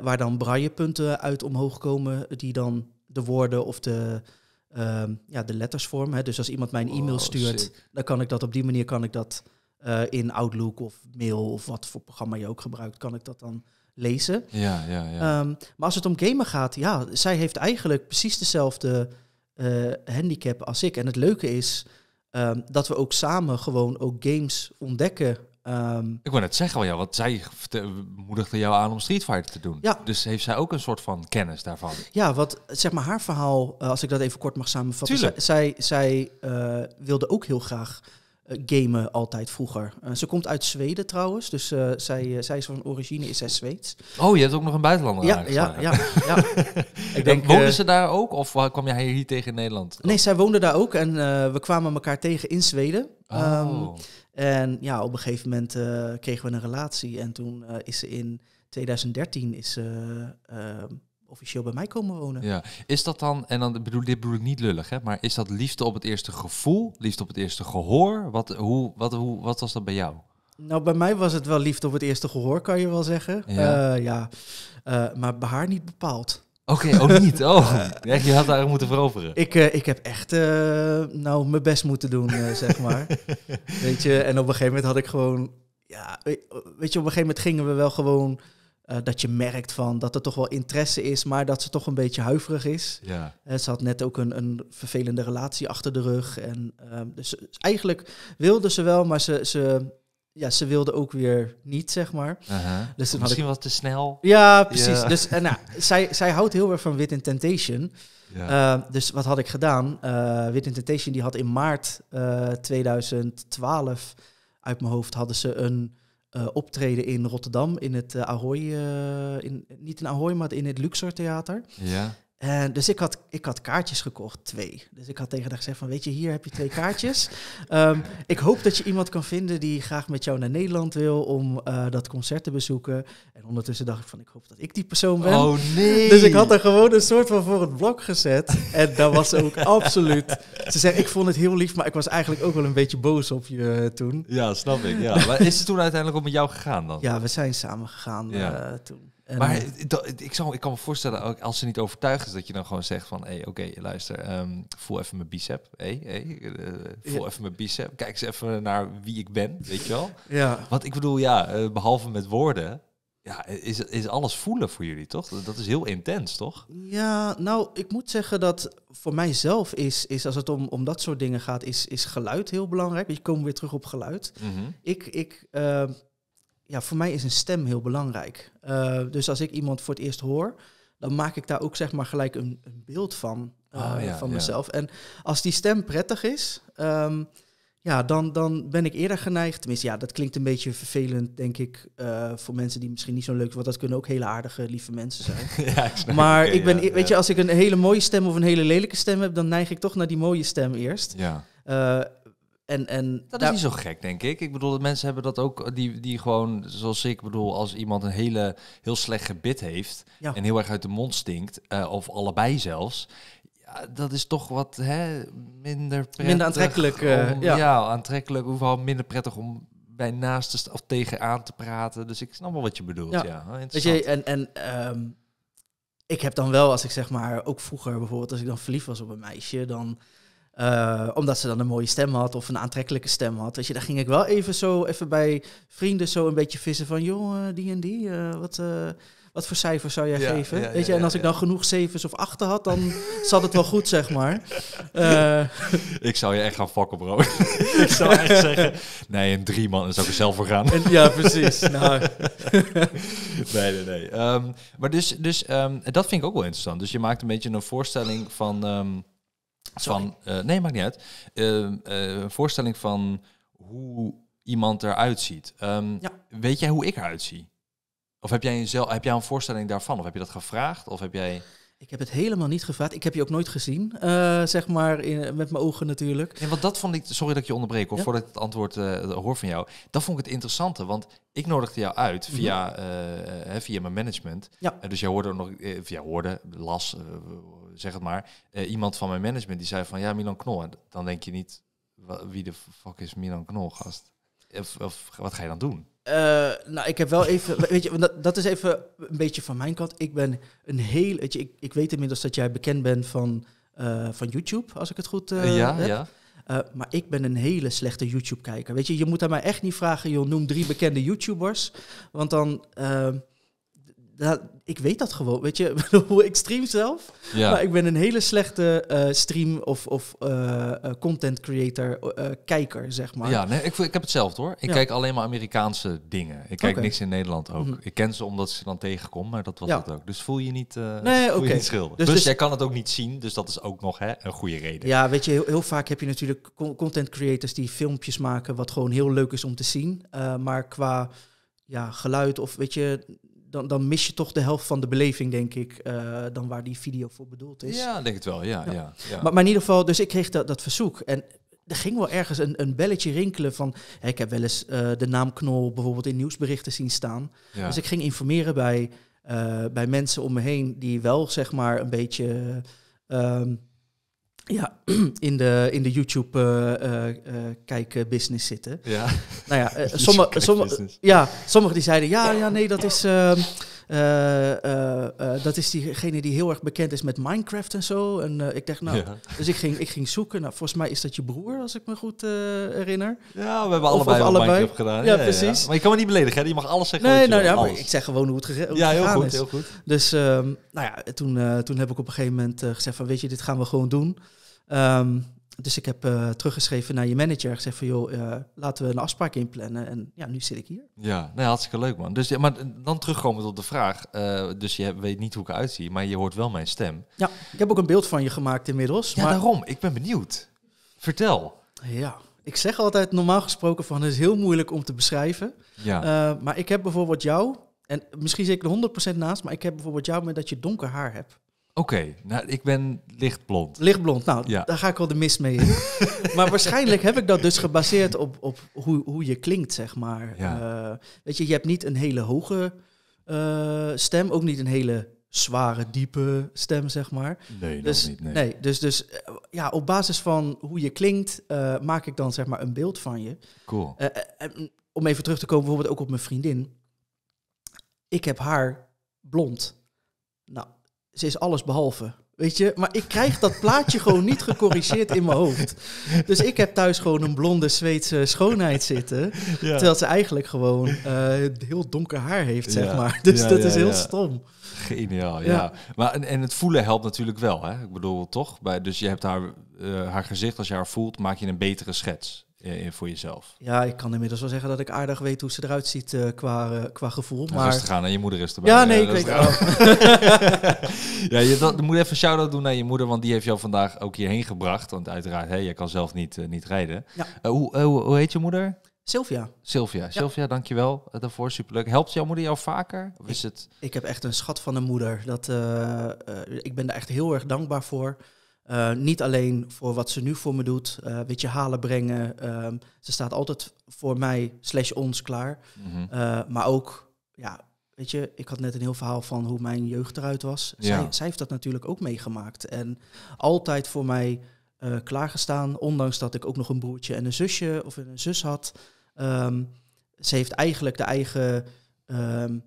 waar dan braillepunten uit omhoog komen die dan de woorden of de, ehm, ja, de letters vormen. Hè. Dus als iemand mij een e-mail oh, stuurt, dan kan ik dat op die manier kan ik dat eh, in Outlook of mail of wat voor programma je ook gebruikt, kan ik dat dan lezen. Ja, ja, ja. Ehm, maar als het om gamen gaat, ja, zij heeft eigenlijk precies dezelfde eh, handicap als ik. En het leuke is ehm, dat we ook samen gewoon ook games ontdekken. Ehm. ik wou net zeggen, ja, want zij moedigde jou aan om Street Fighter te doen. Ja. Dus heeft zij ook een soort van kennis daarvan? Ja, wat zeg maar haar verhaal, eh, als ik dat even kort mag samenvatten. Zij, zij, wilde ook heel graag eh, gamen altijd vroeger. Eh, ze komt uit Zweden trouwens, dus eh, zij, zij is van origine is zij Zweeds. Oh, je hebt ook nog een buitenlander ja, ja, ja, ja, Ik denk, woonde ze daar ook of kwam jij hier tegen in Nederland? Nee, zij woonde daar ook en we kwamen elkaar tegen in Zweden. Oh. Ehm, en ja, op een gegeven moment kregen we een relatie en toen is ze in 2013 is, officieel bij mij komen wonen. Ja, is dat dan, en dan bedoel, dit ik niet lullig, hè, maar is dat liefde op het eerste gevoel, liefde op het eerste gehoor? Wat, hoe, wat, hoe, wat was dat bij jou? Nou, bij mij was het wel liefde op het eerste gehoor, kan je wel zeggen. Ja, eh, ja. Eh, maar bij haar niet bepaald. Oké, ook oh, niet. Oh, echt, je had daar moeten veroveren. Ik, eh, ik heb echt nou mijn best moeten doen, zeg maar. weet je, en op een gegeven moment had ik gewoon, ja, weet, je, op een gegeven moment gingen we wel gewoon eh, dat je merkt van dat er toch wel interesse is, maar dat ze toch een beetje huiverig is. Ja. Eh, ze had net ook een, een vervelende relatie achter de rug. En, ehm, dus eigenlijk wilde ze wel, maar ze, ze, ja, ze wilde ook weer niet, zeg maar. dus misschien ik... wat te snel. Ja, precies. Dus, en, eh, nou, zij, zij houdt heel erg van Wit in Temptation. Ja. Ehm, dus wat had ik gedaan? Wit in Temptation die had in maart 2012 uit mijn hoofd hadden ze een eh, optreden in Rotterdam, in het eh, Ahoy, eh, in, niet in Ahoy, maar in het Luxor Theater. Ja. En eh, dus ik had, ik had kaartjes gekocht, twee. Dus ik had tegen haar gezegd van, weet je, hier heb je twee kaartjes. Ehm, ik hoop dat je iemand kan vinden die graag met jou naar Nederland wil om eh, dat concert te bezoeken. En ondertussen dacht ik van, ik hoop dat ik die persoon ben. Oh nee! Dus ik had er gewoon een soort van voor het blok gezet. en dat was ook absoluut... Ze zei, ik vond het heel lief, maar ik was eigenlijk ook wel een beetje boos op je eh, toen. Ja, snap ik. Ja. maar is het toen uiteindelijk op met jou gegaan dan? Ja, we zijn samen gegaan toen maar eh, ik, zou, ik kan me voorstellen, ook als ze niet overtuigd is, dat je dan gewoon zegt van, hé, oké, luister, ehm, voel even mijn bicep. Hé, eh, voel even mijn bicep. Kijk eens even naar wie ik ben, weet je wel? Ja. Want ik bedoel, ja, eh, behalve met woorden, ja, is, is alles voelen voor jullie, toch? Dat is heel intens, toch? Ja, nou, ik moet zeggen dat voor mijzelf is, is als het om, om dat soort dingen gaat, is, is geluid heel belangrijk. Je komen weer terug op geluid. Mhm. Ik, ik ehm, ja, voor mij is een stem heel belangrijk. Eh, dus als ik iemand voor het eerst hoor, dan maak ik daar ook zeg maar gelijk een, een beeld van, eh, ah, van mezelf. En als die stem prettig is, ehm, ja, dan, dan ben ik eerder geneigd. Tenminste, ja, dat klinkt een beetje vervelend, denk ik, eh, voor mensen die misschien niet zo leuk zijn, want dat kunnen ook hele aardige, lieve mensen zijn. maar ik ben, weet je, als ik een hele mooie stem of een hele lelijke stem heb, dan neig ik toch naar die mooie stem eerst. Ja. En, en dat is niet zo gek, denk ik. Ik bedoel, dat mensen hebben dat ook, die, die gewoon, zoals ik bedoel, als iemand een hele, heel slecht gebit heeft en heel erg uit de mond stinkt, eh, of allebei zelfs, ja, dat is toch wat hè, minder prettig. Minder aantrekkelijk. Eh, ja. aantrekkelijk, hoewel minder prettig om bij naasten of tegenaan te praten. Dus ik snap wel wat je bedoelt. Ja, Weet je, en, en ehm, ik heb dan wel, als ik zeg maar, ook vroeger bijvoorbeeld, als ik dan verliefd was op een meisje, dan eh, omdat ze dan een mooie stem had of een aantrekkelijke stem had. Weet je, daar ging ik wel even zo even bij vrienden zo een beetje vissen van... joh, eh, die en die, eh, wat, wat voor cijfer zou jij geven? weet je, en als ik dan genoeg zevens of achten had, dan zat het wel goed, zeg maar. Ik zou je echt gaan fokken, bro. ik zou echt zeggen, nee, een drie man, dan zou ik er zelf voor gaan. En, ja, precies. nou. nee, nee, nee. Ehm, maar dus, dus ehm, dat vind ik ook wel interessant. Dus je maakt een beetje een voorstelling van... Ehm, van, uh, nee, maakt niet uit. Ehm, eh, een voorstelling van hoe iemand eruit ziet. Ehm, ja. Weet jij hoe ik eruit zie? Of heb jij, een, zelf, heb jij een voorstelling daarvan? Of heb je dat gevraagd? Of heb jij... Ik heb het helemaal niet gevraagd. Ik heb je ook nooit gezien, eh, zeg maar, in, met mijn ogen natuurlijk. En wat want dat vond ik, sorry dat ik je onderbreek, of voordat ik het antwoord hoor van jou. Dat vond ik het interessante, want ik nodigde jou uit mhm. via, via mijn management. Ja. dus jij hoorde nog, via hoorde, las, zeg het maar, eh, iemand van mijn management die zei van ja, Milan Knol. En dan denk je niet, wie de fuck is Milan Knol, gast? Of, of wat ga je dan doen? Eh, nou, ik heb wel even, weet je, dat, dat, is even een beetje van mijn kant. Ik ben een heel, weet ik, ik weet inmiddels dat jij bekend bent van, eh, van YouTube, als ik het goed ja, Ja. maar ik ben een hele slechte YouTube-kijker. Weet je, je moet aan mij echt niet vragen, joh, noem drie bekende YouTubers. Want dan, dat, ik weet dat gewoon, weet je. ik stream zelf, ja. maar ik ben een hele slechte eh, stream- of, of eh, eh, content creator-kijker, zeg maar. Ja, nee, ik, ik heb zelf hoor. Ik kijk alleen maar Amerikaanse dingen. Ik kijk niks in Nederland ook. Mm. Ik ken ze omdat ze dan tegenkom, maar dat was het ook. Dus voel je niet, nee, okay. je niet schuldig. Dus, dus, dus, jij kan het ook niet zien, dus dat is ook nog hè, een goede reden. Ja, weet je, heel, heel vaak heb je natuurlijk content creators die filmpjes maken... wat gewoon heel leuk is om te zien. maar qua ja, geluid of weet je, dan, dan mis je toch de helft van de beleving, denk ik, eh, dan waar die video voor bedoeld is. Ja, denk het wel, ja. ja. ja, Maar, maar, in ieder geval, dus ik kreeg dat, dat verzoek. En er ging wel ergens een, een belletje rinkelen van... ik heb wel eens eh, de naam Knol bijvoorbeeld in nieuwsberichten zien staan. Dus ik ging informeren bij, eh, bij mensen om me heen die wel, zeg maar, een beetje... Ehm, ja, in de, in de YouTube-kijkbusiness eh, eh, eh, uh, zitten. Ja. Nou ja, sommige, sommige, ja, sommigen die zeiden, ja, ja nee, dat is... Ehm, eh, eh, eh, dat is diegene die heel erg bekend is met Minecraft en zo. En ik dacht, nou, ja. dus ik ging, ik ging zoeken. Nou, volgens mij is dat je broer, als ik me goed herinner. Ja, we hebben of, allebei, of allebei. Minecraft gedaan. Ja, precies. Maar je kan me niet beledigen, hè? je mag alles zeggen. Nee, nou, ja ik zeg gewoon hoe het, hoe ja, heel goed, Heel goed. Dus ehm, nou ja, toen, toen heb ik op een gegeven moment gezegd van, weet je, dit gaan we gewoon doen. Ehm, dus ik heb eh, teruggeschreven naar je manager. en Gezegd van, joh, eh, laten we een afspraak inplannen. En ja, nu zit ik hier. Ja, nee, hartstikke leuk, man. Dus, ja, maar eh, dan terugkomen tot de vraag. dus je weet niet hoe ik eruit zie, maar je hoort wel mijn stem. Ja, ik heb ook een beeld van je gemaakt inmiddels. Ja, maar... daarom. Ik ben benieuwd. Vertel. Ja, ik zeg altijd normaal gesproken van, het is heel moeilijk om te beschrijven. Ja. maar ik heb bijvoorbeeld jou, en misschien zeker 100% naast, maar ik heb bijvoorbeeld jou met dat je donker haar hebt. Oké, nou, ik ben lichtblond. Lichtblond, nou, ja. daar ga ik wel de mis mee in. maar waarschijnlijk heb ik dat dus gebaseerd op, op hoe, hoe je klinkt, zeg maar. Eh, weet je, je hebt niet een hele hoge eh, stem, ook niet een hele zware, diepe stem, zeg maar. Nee, dus, niet, nee. nee. dus, dus eh, ja, op basis van hoe je klinkt, maak ik dan zeg maar een beeld van je. Cool. om even terug te komen, bijvoorbeeld ook op mijn vriendin. Ik heb haar blond. Nou, ze is alles behalve. Weet je, maar ik krijg dat plaatje gewoon niet gecorrigeerd in mijn hoofd. Dus ik heb thuis gewoon een blonde Zweedse schoonheid zitten. Terwijl ze eigenlijk gewoon eh, heel donker haar heeft, zeg maar. Dus dat is heel stom. Geniaal, ja. Maar, en, en, het voelen helpt natuurlijk wel, hè? Ik bedoel, toch? Bij, dus je hebt haar, eh, haar gezicht, als je haar voelt, maak je een betere schets uh, voor jezelf? Ja, ik kan inmiddels wel zeggen dat ik aardig weet hoe ze eruit ziet eh, qua, eh, qua gevoel. Maar... Rustig aan, en je moeder is erbij. Ja, nee, ik weet ja, je dat, moet even shout-out doen naar je moeder, want die heeft jou vandaag ook hierheen gebracht. Want uiteraard, hey, jij kan zelf niet, eh, niet rijden. hoe, hoe, heet je moeder? Sylvia. Sylvia, ja. je dankjewel daarvoor. Superleuk. Helpt jouw moeder jou vaker? is het... ik heb echt een schat van een moeder. Dat, ik ben daar echt heel erg dankbaar voor. Eh, niet alleen voor wat ze nu voor me doet, uh, weet je, halen, brengen. Ehm, ze staat altijd voor mij slash ons klaar. Mhm. Eh, maar ook, ja, weet je, ik had net een heel verhaal van hoe mijn jeugd eruit was. Zij, zij, heeft dat natuurlijk ook meegemaakt. En altijd voor mij klaargestaan, ondanks dat ik ook nog een broertje en een zusje of een zus had. Ehm, ze heeft eigenlijk de eigen ehm,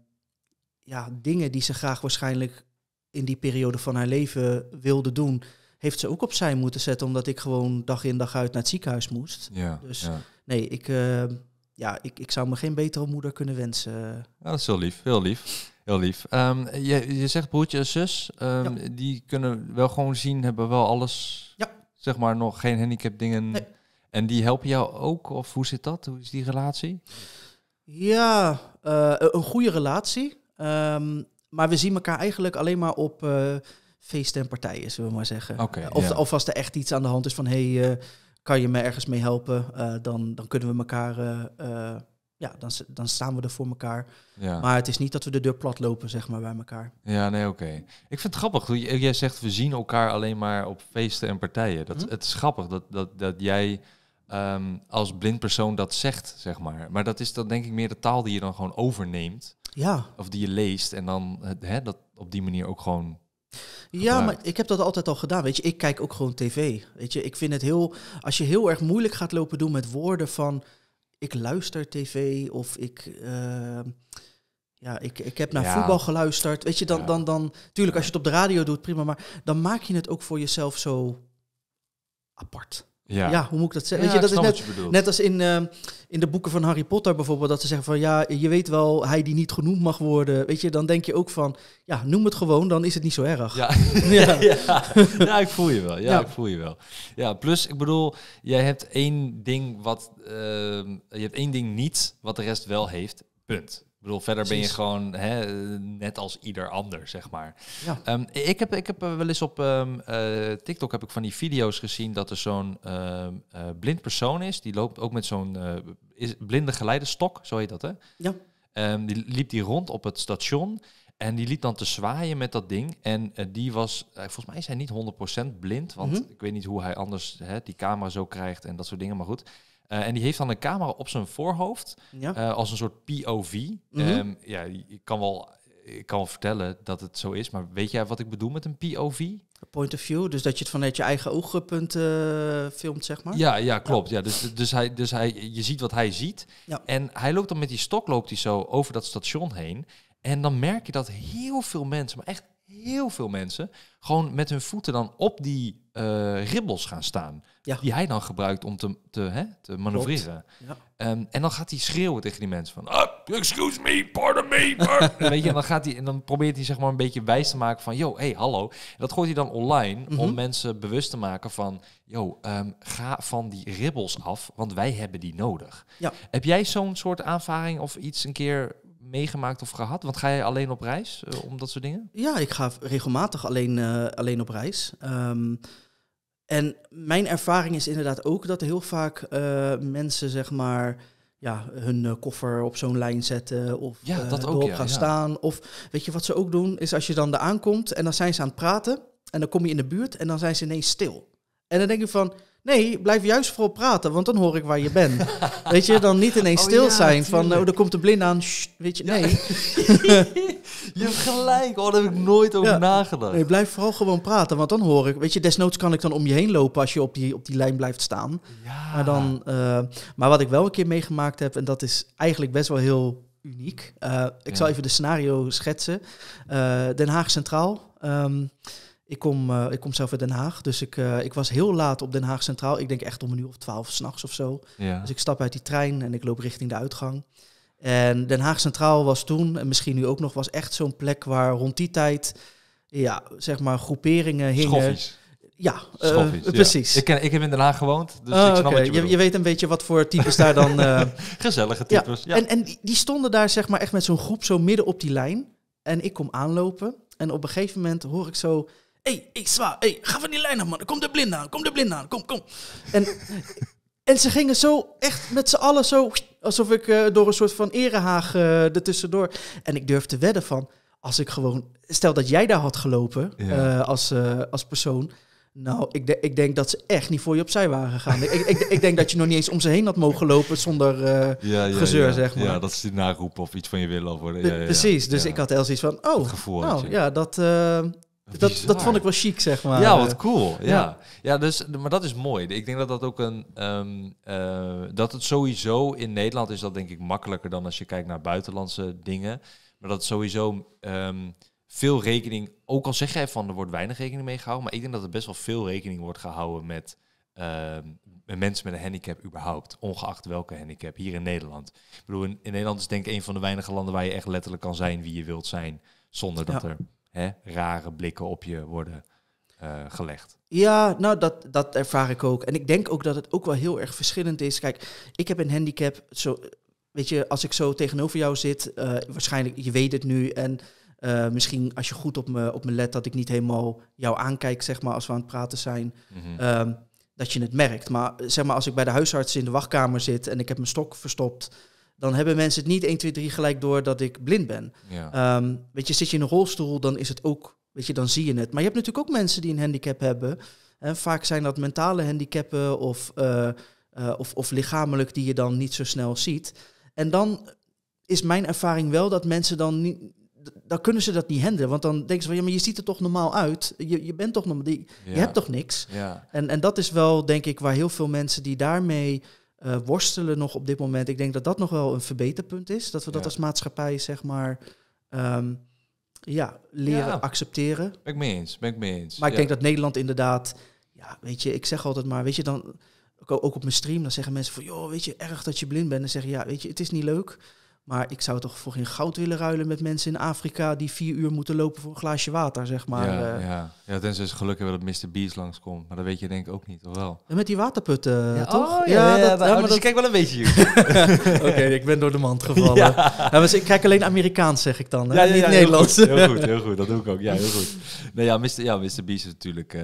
ja, dingen die ze graag waarschijnlijk in die periode van haar leven wilde doen heeft ze ook opzij moeten zetten, omdat ik gewoon dag in dag uit naar het ziekenhuis moest. Ja, dus nee, ik, ehm, ja, ik, ik zou me geen betere moeder kunnen wensen. Ja, dat is heel lief, heel lief. Heel lief. Ehm, je, je zegt broertje en zus, ehm, die kunnen wel gewoon zien, hebben wel alles, ja. zeg maar, nog geen handicap dingen. En die helpen jou ook, of hoe zit dat? Hoe is die relatie? Ja, eh, een goede relatie. maar we zien elkaar eigenlijk alleen maar op eh, feesten en partijen, zullen we maar zeggen. Eh, of, of als er echt iets aan de hand is van hey, eh, kan je me ergens mee helpen? Eh, dan, dan kunnen we elkaar ja, dan, dan staan we er voor elkaar. Ja. Maar het is niet dat we de deur plat lopen, zeg maar, bij elkaar. Ja, nee, oké. Ik vind het grappig. Jij zegt, we zien elkaar alleen maar op feesten en partijen. Dat, mhm. Het is grappig dat, dat, dat jij ehm, als blind persoon dat zegt, zeg maar. Maar dat is dan denk ik meer de taal die je dan gewoon overneemt. Ja. Of die je leest en dan dat op die manier ook gewoon ja, maar ik heb dat altijd al gedaan. Weet je, ik kijk ook gewoon tv. Weet je, ik vind het heel. Als je heel erg moeilijk gaat lopen doen met woorden van. Ik luister tv of ik. Eh, ja, ik, ik heb naar voetbal geluisterd. Weet je, dan, dan, dan. Tuurlijk, als je het op de radio doet, prima. Maar dan maak je het ook voor jezelf zo apart. Ja. ja. hoe moet ik dat zeggen? Weet je, dat is net, als in, ehm, in de boeken van Harry Potter bijvoorbeeld, dat ze zeggen van ja, je weet wel, hij die niet genoemd mag worden. Weet je, dan denk je ook van ja, noem het gewoon, dan is het niet zo erg. Ja, ja. Nou, ik voel je wel. Ja, ik voel je wel. Ja, plus ik bedoel, jij hebt één ding wat, ehm, je hebt één ding niet, wat de rest wel heeft. Punt. Ik bedoel, verder ben je gewoon hè, net als ieder ander, zeg maar. Ehm, ik heb, ik heb eh, wel eens op ehm, eh, TikTok heb ik van die video's gezien dat er zo'n ehm, eh, blind persoon is. Die loopt ook met zo'n blinde geleidestok, zo heet dat hè? Ja. die liep die rond op het station en die liep dan te zwaaien met dat ding. En die was, volgens mij is hij niet 100% blind, want mhm. ik weet niet hoe hij anders hè, die camera zo krijgt en dat soort dingen, maar goed. Eh, en die heeft dan een camera op zijn voorhoofd ja. Eh, als een soort POV. Mhm. Ehm, ja, ik kan wel ik kan vertellen dat het zo is, maar weet jij wat ik bedoel met een POV? Point of view, dus dat je het vanuit je eigen oogpunt eh, filmt, zeg maar. Ja, ja klopt. Ja. ja. dus, dus, hij, dus hij, je ziet wat hij ziet. Ja. En hij loopt dan met die stok loopt hij zo over dat station heen. En dan merk je dat heel veel mensen, maar echt heel veel mensen gewoon met hun voeten dan op die eh, ribbels gaan staan. Ja. Die hij dan gebruikt om te, te, hè, te manoeuvreren. Ja. Ehm, en dan gaat hij schreeuwen tegen die mensen van... Ah, excuse me, pardon me. Weet je, en dan, gaat hij, en dan probeert hij zeg maar een beetje wijs te maken van... Yo, hey, hallo. En dat gooit hij dan online om mhm. mensen bewust te maken van... Yo, ehm, ga van die ribbels af, want wij hebben die nodig. Ja. Heb jij zo'n soort aanvaring of iets een keer meegemaakt of gehad? Want ga jij alleen op reis eh, om dat soort dingen? Ja, ik ga regelmatig alleen, eh, alleen op reis. Ehm, en mijn ervaring is inderdaad ook dat heel vaak eh, mensen, zeg maar, ja, hun koffer op zo'n lijn zetten of ja, ook, gaan staan. Of weet je wat ze ook doen, is als je dan de aankomt en dan zijn ze aan het praten en dan kom je in de buurt en dan zijn ze ineens stil. En dan denk je van, Nee, blijf juist vooral praten, want dan hoor ik waar je bent. weet je, dan niet ineens oh stil zijn van, oh, er komt de blind aan, weet je, nee. je hebt gelijk, oh, daar heb ik nooit over nagedacht. Nee, blijf vooral gewoon praten, want dan hoor ik, weet je, desnoods kan ik dan om je heen lopen als je op die, op die lijn blijft staan. Maar, dan, eh, maar wat ik wel een keer meegemaakt heb, en dat is eigenlijk best wel heel uniek. Eh, ik zal even de scenario schetsen. Uh, Den Haag Centraal. Ehm, ik kom, eh, ik kom zelf uit Den Haag, dus ik, eh, ik was heel laat op Den Haag Centraal. Ik denk echt om een uur of twaalf s'nachts of zo. Ja. Dus ik stap uit die trein en ik loop richting de uitgang. En Den Haag Centraal was toen, en misschien nu ook nog, was echt zo'n plek waar rond die tijd, ja, zeg maar, groeperingen hingen. Schoffies. Ja, eh, Schoffies, precies. Ik, ken, ik heb in Den Haag gewoond, dus ah, ik snap okay. je, je, je, weet een beetje wat voor types daar dan... Gezellige types, ja. ja. En, en die stonden daar zeg maar echt met zo'n groep zo midden op die lijn. En ik kom aanlopen. En op een gegeven moment hoor ik zo Hé, hey, hey, zwaar, hey, ga van die lijn af, man. Kom de blind aan, kom de blind aan, kom, kom. En, en ze gingen zo, echt met z'n allen zo, alsof ik eh, door een soort van erehaag uh, ertussendoor. En ik durf te wedden van, als ik gewoon, stel dat jij daar had gelopen eh, als, als persoon. Nou, ik, de, ik, denk dat ze echt niet voor je opzij waren gegaan. ik, ik, ik, denk dat je nog niet eens om ze heen had mogen lopen zonder gezeur, ja. zeg maar. Ja, dat is die naroep of iets van je willen worden. Precies, dus ik had wel zoiets van, oh, nou, ja, dat, dat, dat vond ik wel chic, zeg maar. Ja, wat cool. Ja. ja. dus, maar dat is mooi. Ik denk dat dat ook een... Ehm, eh, dat het sowieso in Nederland is dat denk ik makkelijker dan als je kijkt naar buitenlandse dingen. Maar dat sowieso ehm, veel rekening... Ook al zeg jij van er wordt weinig rekening mee gehouden. Maar ik denk dat er best wel veel rekening wordt gehouden met... Ehm, mensen met een handicap überhaupt, ongeacht welke handicap, hier in Nederland. Ik bedoel, in, Nederland is denk ik een van de weinige landen waar je echt letterlijk kan zijn wie je wilt zijn, zonder dat er hè, rare blikken op je worden eh, gelegd. Ja, nou dat, dat ervaar ik ook. En ik denk ook dat het ook wel heel erg verschillend is. Kijk, ik heb een handicap. Zo, weet je, als ik zo tegenover jou zit, eh, waarschijnlijk, je weet het nu. En eh, misschien als je goed op me, op me let, dat ik niet helemaal jou aankijk, zeg maar, als we aan het praten zijn. Mhm. Ehm, dat je het merkt. Maar zeg maar, als ik bij de huisarts in de wachtkamer zit en ik heb mijn stok verstopt dan hebben mensen het niet 1, 2, 3 gelijk door dat ik blind ben. Ehm, weet je, zit je in een rolstoel, dan is het ook, weet je, dan zie je het. Maar je hebt natuurlijk ook mensen die een handicap hebben. En vaak zijn dat mentale handicappen of, eh, eh, of, of lichamelijk die je dan niet zo snel ziet. En dan is mijn ervaring wel dat mensen dan niet, dan kunnen ze dat niet handelen. Want dan denken ze van ja, maar je ziet er toch normaal uit. Je, je bent toch normaal. Je, hebt toch niks. Ja. En, en dat is wel, denk ik, waar heel veel mensen die daarmee eh, worstelen nog op dit moment. Ik denk dat dat nog wel een verbeterpunt is. Dat we dat als maatschappij, zeg maar, ehm, ja, leren accepteren. Ben ik mee eens, ben ik mee eens. Maar ik denk dat Nederland inderdaad, ja, weet je, ik zeg altijd maar, weet je, dan ook op mijn stream, dan zeggen mensen van, joh, weet je, erg dat je blind bent. En zeggen, ja, weet je, het is niet leuk. Maar ik zou toch voor geen goud willen ruilen met mensen in Afrika die vier uur moeten lopen voor een glaasje water, zeg maar. Ja, uh, ja. ja tenzij ze gelukkig hebben dat Mr. Beast langskomt. Maar dat weet je denk ik ook niet, of wel? En met die waterputten, eh, oh, toch? Oh, ja, ja, dat, maar, dus dat... kijk wel een beetje. Oké, ik ben door de mand gevallen. maar ik kijk alleen Amerikaans, zeg ik dan. Ja, niet Nederlands. Heel goed, heel goed, heel goed, dat doe ik ook. Ja, heel goed. Nee, ja, Mr. Ja, Mr. Beast is natuurlijk uh,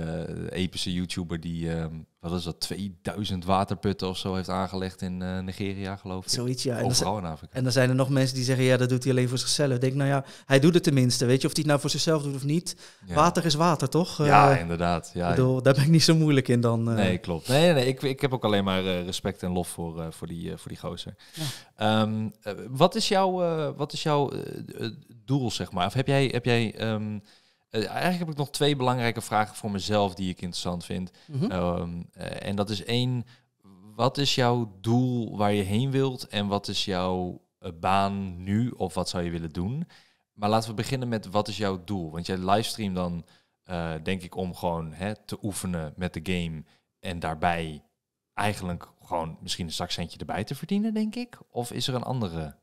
epische YouTuber die... Ehm, wat is dat, 2000 waterputten of zo heeft aangelegd in eh, Nigeria, geloof ik. Zoiets, ja. Overal en in Afrika. En dan zijn er nog mensen die zeggen, ja, dat doet hij alleen voor zichzelf. Ik denk, nou ja, hij doet het tenminste, weet je. Of hij het nou voor zichzelf doet of niet. Water is water, toch? Ja, eh, inderdaad. Ja, bedoel, daar ben ik niet zo moeilijk in dan. Eh. Nee, klopt. Nee, nee, ik, ik heb ook alleen maar respect en lof voor, voor, die, voor die gozer. Ja. Ehm, wat is jouw, wat is jouw doel, zeg maar? Of heb jij... Heb jij ehm, eh, eigenlijk heb ik nog twee belangrijke vragen voor mezelf die ik interessant vind. Mhm. Ehm, eh, en dat is één, wat is jouw doel waar je heen wilt en wat is jouw eh, baan nu of wat zou je willen doen? Maar laten we beginnen met wat is jouw doel? Want jij livestream dan, denk ik, om gewoon hè, te oefenen met de game en daarbij eigenlijk gewoon misschien een zakcentje erbij te verdienen, denk ik? Of is er een andere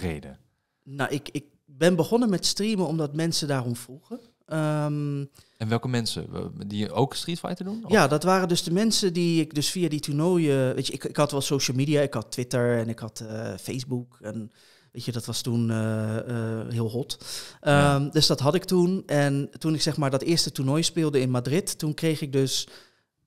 reden? Nou, ik, ik ben begonnen met streamen omdat mensen daarom vroegen. Ehm, en welke mensen? Die ook Street Fighter doen? Ja, dat waren dus de mensen die ik dus via die toernooien... Weet je, ik, ik had wel social media. Ik had Twitter en ik had eh, Facebook. En weet je, dat was toen eh, eh, heel hot. Ehm, dus dat had ik toen. En toen ik zeg maar dat eerste toernooi speelde in Madrid... toen kreeg ik dus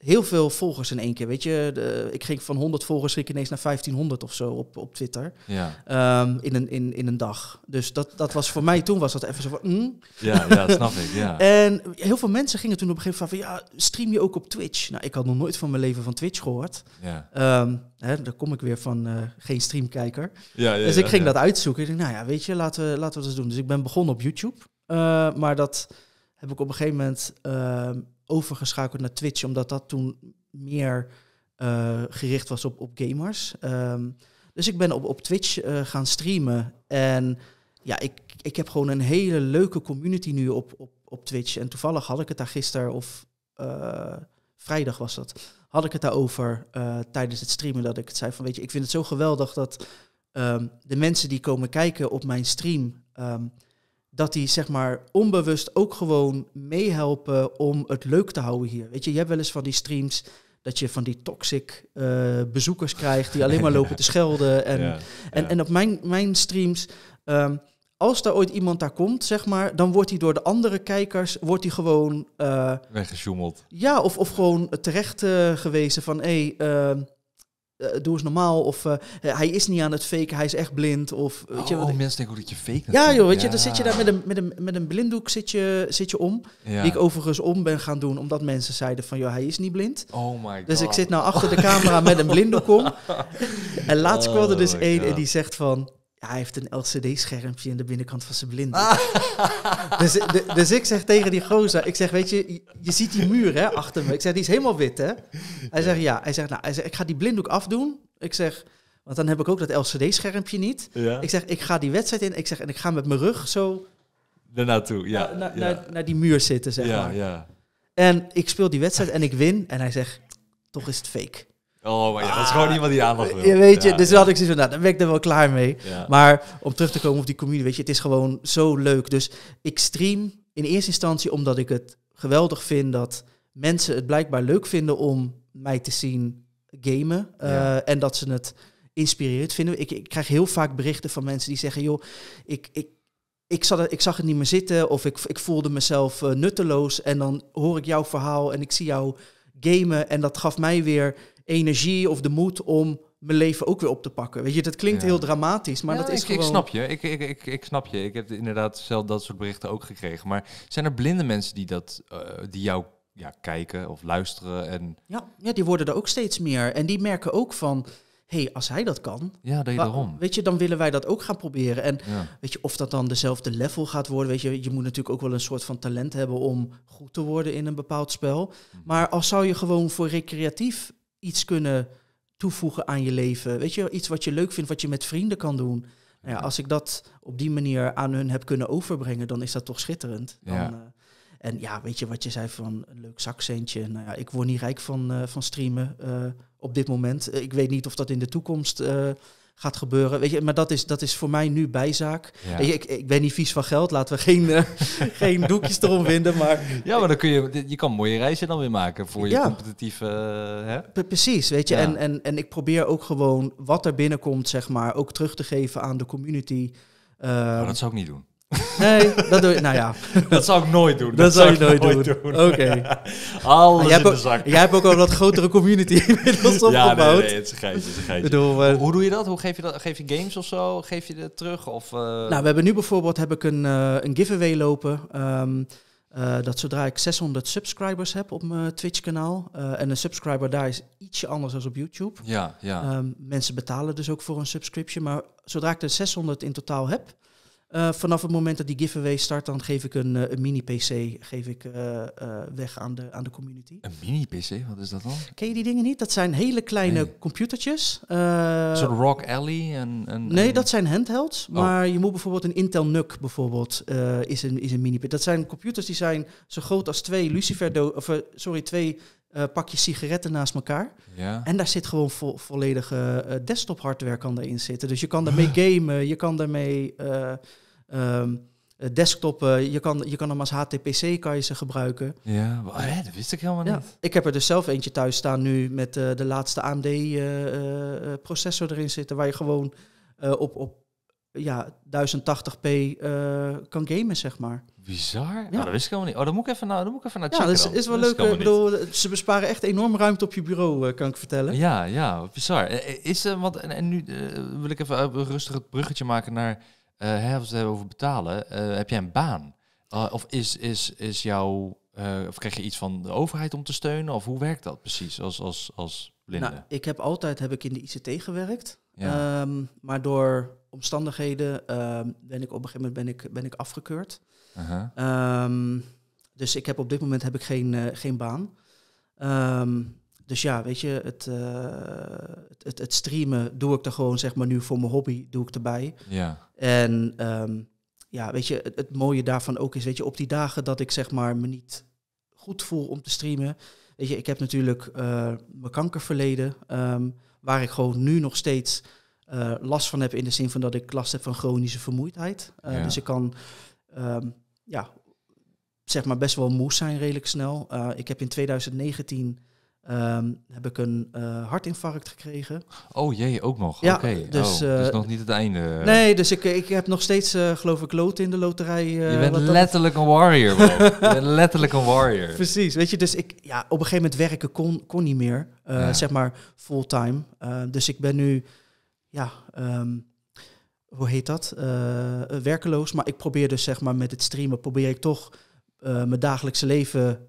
heel veel volgers in één keer. Weet je, de, ik ging van 100 volgers ineens naar 1500 of zo op, op Twitter. Ja. Ehm, in, een, in, in een dag. Dus dat, dat was voor mij toen was dat even zo van. Mm. Ja, ja, snap ik. Ja. en heel veel mensen gingen toen op een gegeven moment van, ja, stream je ook op Twitch? Nou, ik had nog nooit van mijn leven van Twitch gehoord. Ja. Um, hè, daar kom ik weer van eh, geen streamkijker. Ja, ja, dus ik ging dat uitzoeken. Ik dacht, nou ja, weet je, laten we, laten we dat doen. Dus ik ben begonnen op YouTube. Eh, maar dat heb ik op een gegeven moment. Ehm, overgeschakeld naar Twitch, omdat dat toen meer eh, gericht was op, op gamers. Ehm, dus ik ben op, op Twitch eh, gaan streamen. En ja, ik, ik heb gewoon een hele leuke community nu op, op, op Twitch. En toevallig had ik het daar gisteren of eh, vrijdag was dat. Had ik het daarover tijdens het streamen. Dat ik het zei van weet je, ik vind het zo geweldig dat ehm, de mensen die komen kijken op mijn stream. Ehm, dat die zeg maar onbewust ook gewoon meehelpen om het leuk te houden hier. Weet je, je hebt wel eens van die streams dat je van die toxic eh, bezoekers krijgt die alleen maar lopen te schelden. En, en, en op mijn, mijn streams, ehm, als daar ooit iemand daar komt, zeg maar, dan wordt hij door de andere kijkers, wordt hij gewoon... Eh, Weggesjoemeld. Ja, of, of gewoon terecht eh, gewezen van, hé, ehm, eh, doe eens normaal. Of eh, eh, hij is niet aan het faken, hij is echt blind. Of, weet je, oh, wat mensen denken dat je fake Ja, joh, weet je, dan zit je daar met een, met een, met een blinddoek zit je, zit je om. Die ik overigens om ben gaan doen, omdat mensen zeiden van, joh, hij is niet blind. Oh my god. Dus ik zit nou achter de camera met een blinddoek om. en laatst kwam er dus oh één en die zegt van hij heeft een LCD-schermpje in de binnenkant van zijn blinden. Ah. Dus, dus ik zeg tegen die Goza, ik zeg, weet je, je ziet die muur hè, achter me. Ik zeg, die is helemaal wit, hè? Hij zegt, ja. Hij zegt, nou, ik ga die blinddoek afdoen. Ik zeg, want dan heb ik ook dat LCD-schermpje niet. Ik zeg, ik ga die wedstrijd in. Ik zeg, en ik ga met mijn rug zo... Daarnaartoe, ja. Na, Naar, die muur zitten, zeg ja, maar. Ja. En ik speel die wedstrijd en ik win. En hij zegt, toch is het fake. Oh, maar ja, ah, dat is gewoon iemand die aandacht wil. weet je, dus ja. had ik zoiets van, nou, daar ben ik er wel klaar mee. Maar om terug te komen op die community, weet je, het is gewoon zo leuk. Dus ik stream in eerste instantie omdat ik het geweldig vind dat mensen het blijkbaar leuk vinden om mij te zien gamen. Eh, en dat ze het inspireert vinden. Ik, ik krijg heel vaak berichten van mensen die zeggen, joh, ik, ik, ik, zat, ik zag het niet meer zitten of ik, ik voelde mezelf eh, nutteloos. En dan hoor ik jouw verhaal en ik zie jou gamen en dat gaf mij weer energie of de moed om mijn leven ook weer op te pakken. Weet je, dat klinkt heel dramatisch, maar dat is ik, gewoon... Ik snap je, ik, ik, ik, ik snap je. Ik heb inderdaad zelf dat soort berichten ook gekregen. Maar zijn er blinde mensen die, dat, eh, die jou ja, kijken of luisteren? En... Ja, ja, die worden er ook steeds meer. En die merken ook van... hey, als hij dat kan, ja, daarom. weet je, dan willen wij dat ook gaan proberen. En weet je, of dat dan dezelfde level gaat worden, weet je, je moet natuurlijk ook wel een soort van talent hebben om goed te worden in een bepaald spel. Mhm. Maar als zou je gewoon voor recreatief iets kunnen toevoegen aan je leven. Weet je, iets wat je leuk vindt, wat je met vrienden kan doen. Nou ja, als ik dat op die manier aan hun heb kunnen overbrengen, dan is dat toch schitterend. Dan, eh, en ja, weet je wat je zei van een leuk zakcentje. Nou ja, ik word niet rijk van, eh, van streamen eh, op dit moment. ik weet niet of dat in de toekomst gaat gebeuren. Weet je, maar dat is, dat is voor mij nu bijzaak. ik, ik ben niet vies van geld, laten we geen, eh, geen doekjes erom vinden. Maar, ja, maar dan kun je, je kan mooie reizen dan weer maken voor je competitieve. Eh, hè? Precies, weet je. En, en, en ik probeer ook gewoon wat er binnenkomt, zeg maar, ook terug te geven aan de community. Oh, ehm, dat zou ik niet doen. Nee, dat doe je. Nou ja. Dat zou ik nooit doen. Dat, zou ik nooit, doen. Oké. Alles in de zak. Jij hebt ook al dat grotere community inmiddels opgebouwd. Ja, nee, nee, het is een eh, Hoe doe je dat? Hoe geef je dat? Geef je games of zo? Geef je dat terug? Of, eh? Nou, we hebben nu bijvoorbeeld heb ik een, eh, een giveaway lopen. Ehm, dat zodra ik 600 subscribers heb op mijn Twitch-kanaal. en een subscriber daar is ietsje anders dan op YouTube. Ja, ja. Ehm, mensen betalen dus ook voor een subscription. Maar zodra ik er 600 in totaal heb, eh, vanaf het moment dat die giveaway start, dan geef ik een, eh, een mini-PC geef ik, eh, weg aan de, aan de community. Een mini-PC, wat is dat dan? Ken je die dingen niet? Dat zijn hele kleine nee. computertjes. Zo'n Rock Alley? En, nee, dat zijn handhelds. Oh. Maar je moet bijvoorbeeld een Intel NUC bijvoorbeeld, is een, is een mini-PC. Dat zijn computers die zijn zo groot als twee lucifer of sorry, twee uh, sigaretten naast elkaar. Ja. En daar zit gewoon volledige desktop hardware kan erin zitten. Dus je kan daarmee gamen, je kan daarmee Ehm, eh, desktop, eh, je, kan, je kan hem als HTPC kan je ze gebruiken. Ja, hè, dat wist ik helemaal ja, niet. Ik heb er dus zelf eentje thuis staan nu met eh, de laatste AMD-processor erin zitten, waar je gewoon op, op ja, 1080p kan gamen, zeg maar. Bizar. Ja. Oh, dat wist ik helemaal niet. Oh, dan moet ik even naar, dan moet ik even naar ja, checken. Ja, dat is, is wel leuk. Ik bedoel, ze besparen echt enorm ruimte op je bureau, kan ik vertellen. Ja, ja, bizar. Is, wat, en nu wil ik even rustig het bruggetje maken naar eh, hè, als we het hebben over betalen, eh, heb jij een baan? Eh, of is, is, is jouw, of krijg je iets van de overheid om te steunen? Of hoe werkt dat precies als, als, als blinde? Nou, ik heb altijd heb ik in de ICT gewerkt. Ja. Ehm, maar door omstandigheden ehm, ben ik op een gegeven moment ben ik, ben ik afgekeurd. Uh-huh. Ehm, dus ik heb op dit moment heb ik geen, geen baan. Dus ja, weet je, eh, het, het, het, streamen doe ik er gewoon, zeg maar, nu voor mijn hobby, doe ik erbij. Ja. En ehm, ja, weet je, het, mooie daarvan ook is, weet je, op die dagen dat ik, zeg maar, me niet goed voel om te streamen. Weet je, ik heb natuurlijk eh, mijn kankerverleden, um, waar ik gewoon nu nog steeds eh, last van heb in de zin van dat ik last heb van chronische vermoeidheid. Dus ik kan, ehm, ja, zeg maar, best wel moe zijn redelijk snel. ik heb in 2019 Ehm, heb ik een eh, hartinfarct gekregen. Oh jee, ook nog. Ja, dus, oh, eh, dus, nog niet het einde. Nee, dus ik, ik heb nog steeds, eh, geloof ik, lot in de loterij. je bent letterlijk een warrior, man. je bent letterlijk een warrior. Precies, weet je, dus ik, ja, op een gegeven moment werken kon, kon niet meer, zeg maar fulltime. dus ik ben nu, ja, ehm, hoe heet dat? werkeloos. Maar ik probeer dus, zeg maar, met het streamen, probeer ik toch mijn dagelijkse leven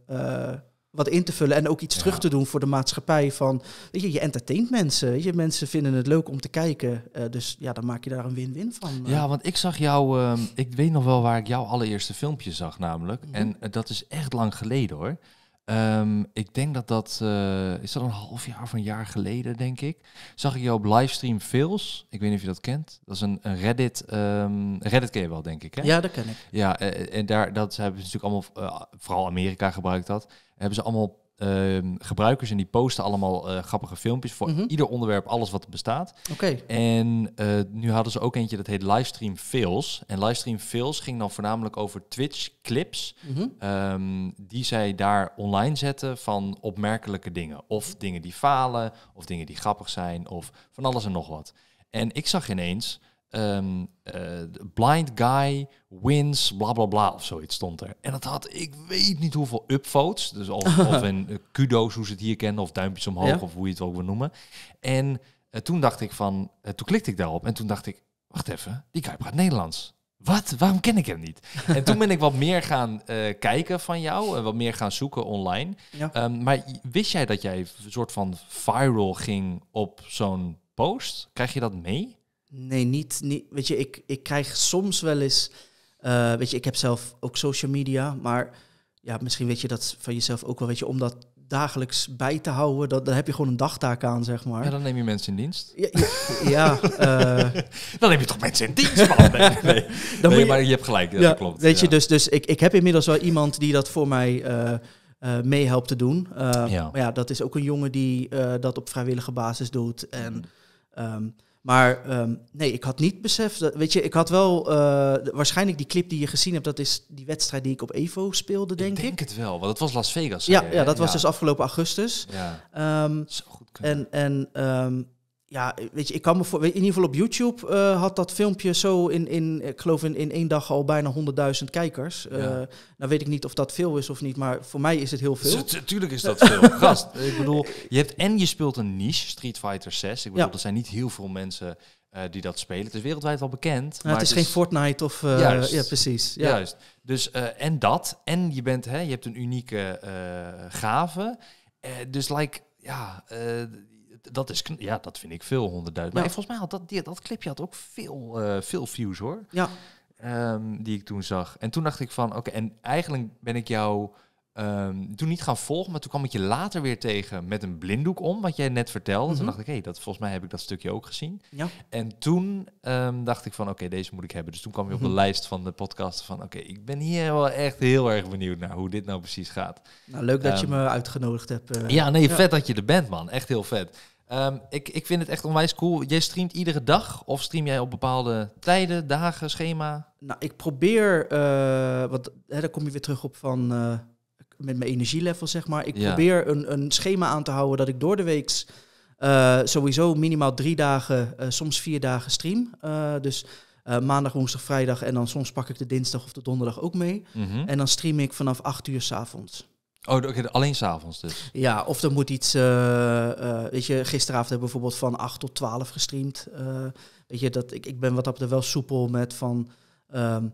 wat in te vullen en ook iets terug te doen voor de maatschappij. Van, weet je, je entertaint mensen. je, mensen vinden het leuk om te kijken. Eh, dus ja, dan maak je daar een win-win van. Eh. Ja, want ik zag jou, ehm, ik weet nog wel waar ik jouw allereerste filmpje zag namelijk. Mhm. En eh, dat is echt lang geleden hoor. Ehm, ik denk dat dat, eh, is dat een half jaar of een jaar geleden, denk ik, zag ik jou op livestream Fails. Ik weet niet of je dat kent. Dat is een, een Reddit, um, Reddit ken je wel, denk ik. Hè? Ja, dat ken ik. Ja, eh, en daar, dat hebben ze natuurlijk allemaal, eh, vooral Amerika gebruikt dat, hebben ze allemaal Ehm, gebruikers en die posten allemaal eh, grappige filmpjes voor mhm. ieder onderwerp, alles wat er bestaat. Oké. En eh, nu hadden ze ook eentje dat heet Livestream Fails. En Livestream Fails ging dan voornamelijk over Twitch clips mhm. ehm, die zij daar online zetten van opmerkelijke dingen. Of dingen die falen, of dingen die grappig zijn, of van alles en nog wat. En ik zag ineens Um, blind guy wins bla bla bla of zoiets stond er. En dat had ik weet niet hoeveel upvotes. Dus of, of een eh, kudo's hoe ze het hier kennen of duimpjes omhoog of hoe je het ook wil noemen. En eh, toen dacht ik van, toen klikte ik daarop en toen dacht ik, wacht even, die guy praat Nederlands. Wat? Waarom ken ik hem niet? En toen ben ik wat meer gaan kijken van jou en wat meer gaan zoeken online. Ja. Ehm, maar wist jij dat jij een soort van viral ging op zo'n post? Krijg je dat mee? Nee, niet, niet. Weet je, ik, ik krijg soms wel eens. Eh, weet je, ik heb zelf ook social media, maar ja, misschien weet je dat van jezelf ook wel. Weet je, om dat dagelijks bij te houden, dat, dan heb je gewoon een dagtaak aan, zeg maar. Ja, dan neem je mensen in dienst. Ja, ja eh. dan neem je toch mensen in dienst, man? Nee, nee. nee maar je hebt gelijk, ja, dat klopt. Weet je, dus, dus ik, ik heb inmiddels wel iemand die dat voor mij eh, meehelpt te doen. Maar ja, dat is ook een jongen die dat op vrijwillige basis doet. En... Um, maar ehm, nee, ik had niet beseft. Dat, weet je, ik had wel. Eh, waarschijnlijk die clip die je gezien hebt, dat is die wedstrijd die ik op Evo speelde, denk ik. Denk ik denk het wel, want het was Las Vegas. Ja, ja dat was dus afgelopen augustus. Ja. Ehm, Zo goed kunnen. En, en ehm, ja, weet je, ik kan me voor, in ieder geval op YouTube eh, had dat filmpje zo in, in ik geloof in, in één dag al bijna 100.000 kijkers. Ja. Eh, nou weet ik niet of dat veel is of niet, maar voor mij is het heel veel. Tuurlijk is dat veel. Gast, ik bedoel, je hebt en je speelt een niche, Street Fighter 6. Ik bedoel, er zijn niet heel veel mensen eh, die dat spelen. Het is wereldwijd wel bekend. maar het, is geen Fortnite of... juist, ja, precies. Ja. Juist. Dus en dat. En je, bent, hè, je hebt een unieke gave. dus like, ja, dat, is, ja, dat vind ik veel, honderdduizend. Maar volgens mij had dat, die, dat clipje had ook veel, eh, veel views hoor. Ja. Ehm, die ik toen zag. En toen dacht ik van, oké, en eigenlijk ben ik jou ehm, toen niet gaan volgen, maar toen kwam ik je later weer tegen met een blinddoek om, wat jij net vertelde. Mm Toen mhm. dacht ik, hé, hey, dat, volgens mij heb ik dat stukje ook gezien. Ja. En toen ehm, dacht ik van, oké, deze moet ik hebben. Dus toen kwam je op de mhm. lijst van de podcast van, oké, ik ben hier wel echt heel erg benieuwd naar hoe dit nou precies gaat. Nou, leuk dat je me uitgenodigd hebt. Eh. ja, nee, vet dat je er bent, man. Echt heel vet. Ehm, ik, ik vind het echt onwijs cool. Jij streamt iedere dag of stream jij op bepaalde tijden, dagen, schema? Nou, ik probeer, uh, hè, daar kom je weer terug op van eh, met mijn energielevel, zeg maar. Ik probeer een, een schema aan te houden dat ik door de week eh, sowieso minimaal drie dagen, soms vier dagen stream. dus maandag, woensdag, vrijdag en dan soms pak ik de dinsdag of de donderdag ook mee. Mhm. En dan stream ik vanaf acht uur s avonds. Oh, okay, alleen s'avonds dus? Ja, of er moet iets... Eh, eh, weet je, gisteravond hebben we bijvoorbeeld van 8 tot 12 gestreamd. Eh, weet je, dat, ik, ik ben wat dat betreft wel soepel met van... Ehm,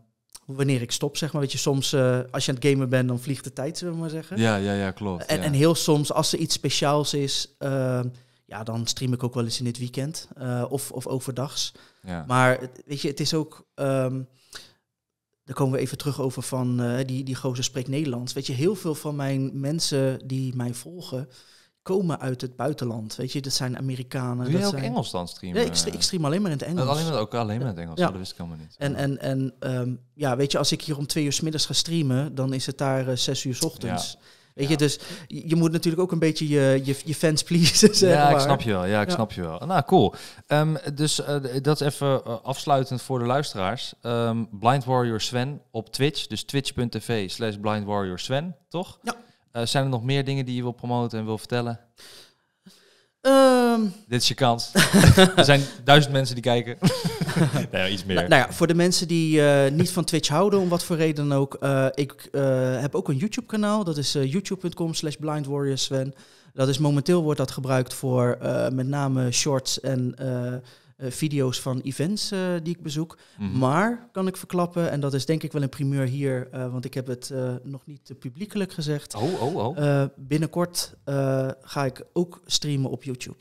wanneer ik stop, zeg maar. Weet je, soms als je aan het gamen bent, dan vliegt de tijd, zullen we maar zeggen. Ja, ja, ja, klopt. En, en heel soms, als er iets speciaals is... Ehm, ja, dan stream ik ook wel eens in het weekend. of, of overdags. Ja. Maar weet je, het is ook... Ehm, dan komen we even terug over van eh, die, die gozer spreekt Nederlands. Weet je, heel veel van mijn mensen die mij volgen, komen uit het buitenland. Weet je, dat zijn Amerikanen. Doe je dat ook zijn... Engels dan streamen? Ja, ik, stream, stream alleen maar in het Engels. Alleen maar, ook alleen maar in het Engels, ja. Oh, dat wist ik helemaal niet. En, en, en ehm, ja, weet je, als ik hier om twee uur s middags ga streamen, dan is het daar eh, zes uur s ochtends. Ja. Weet je, dus je moet natuurlijk ook een beetje je, je, je fans pleasen. ja, ik snap je wel. Ja, ik snap je wel. Nou, cool. Ehm, dus eh, dat is even eh, afsluitend voor de luisteraars. Ehm, Blind Warrior Sven op Twitch. Dus twitch.tv slash Blind Warrior Sven, toch? Ja. Eh, zijn er nog meer dingen die je wil promoten en wil vertellen? Ehm. Dit is je kans. er zijn duizend mensen die kijken. nou, iets meer. Nou, nou, ja, voor de mensen die eh, niet van Twitch houden, om wat voor reden dan ook. Eh, ik eh, heb ook een YouTube-kanaal. Dat is youtube.com slash blindwarriorsven. Dat is momenteel wordt dat gebruikt voor met name shorts en eh, video's van events eh, die ik bezoek. Mhm. Maar kan ik verklappen, en dat is denk ik wel een primeur hier, eh, want ik heb het nog niet publiekelijk gezegd. Oh, oh, oh. binnenkort ga ik ook streamen op YouTube.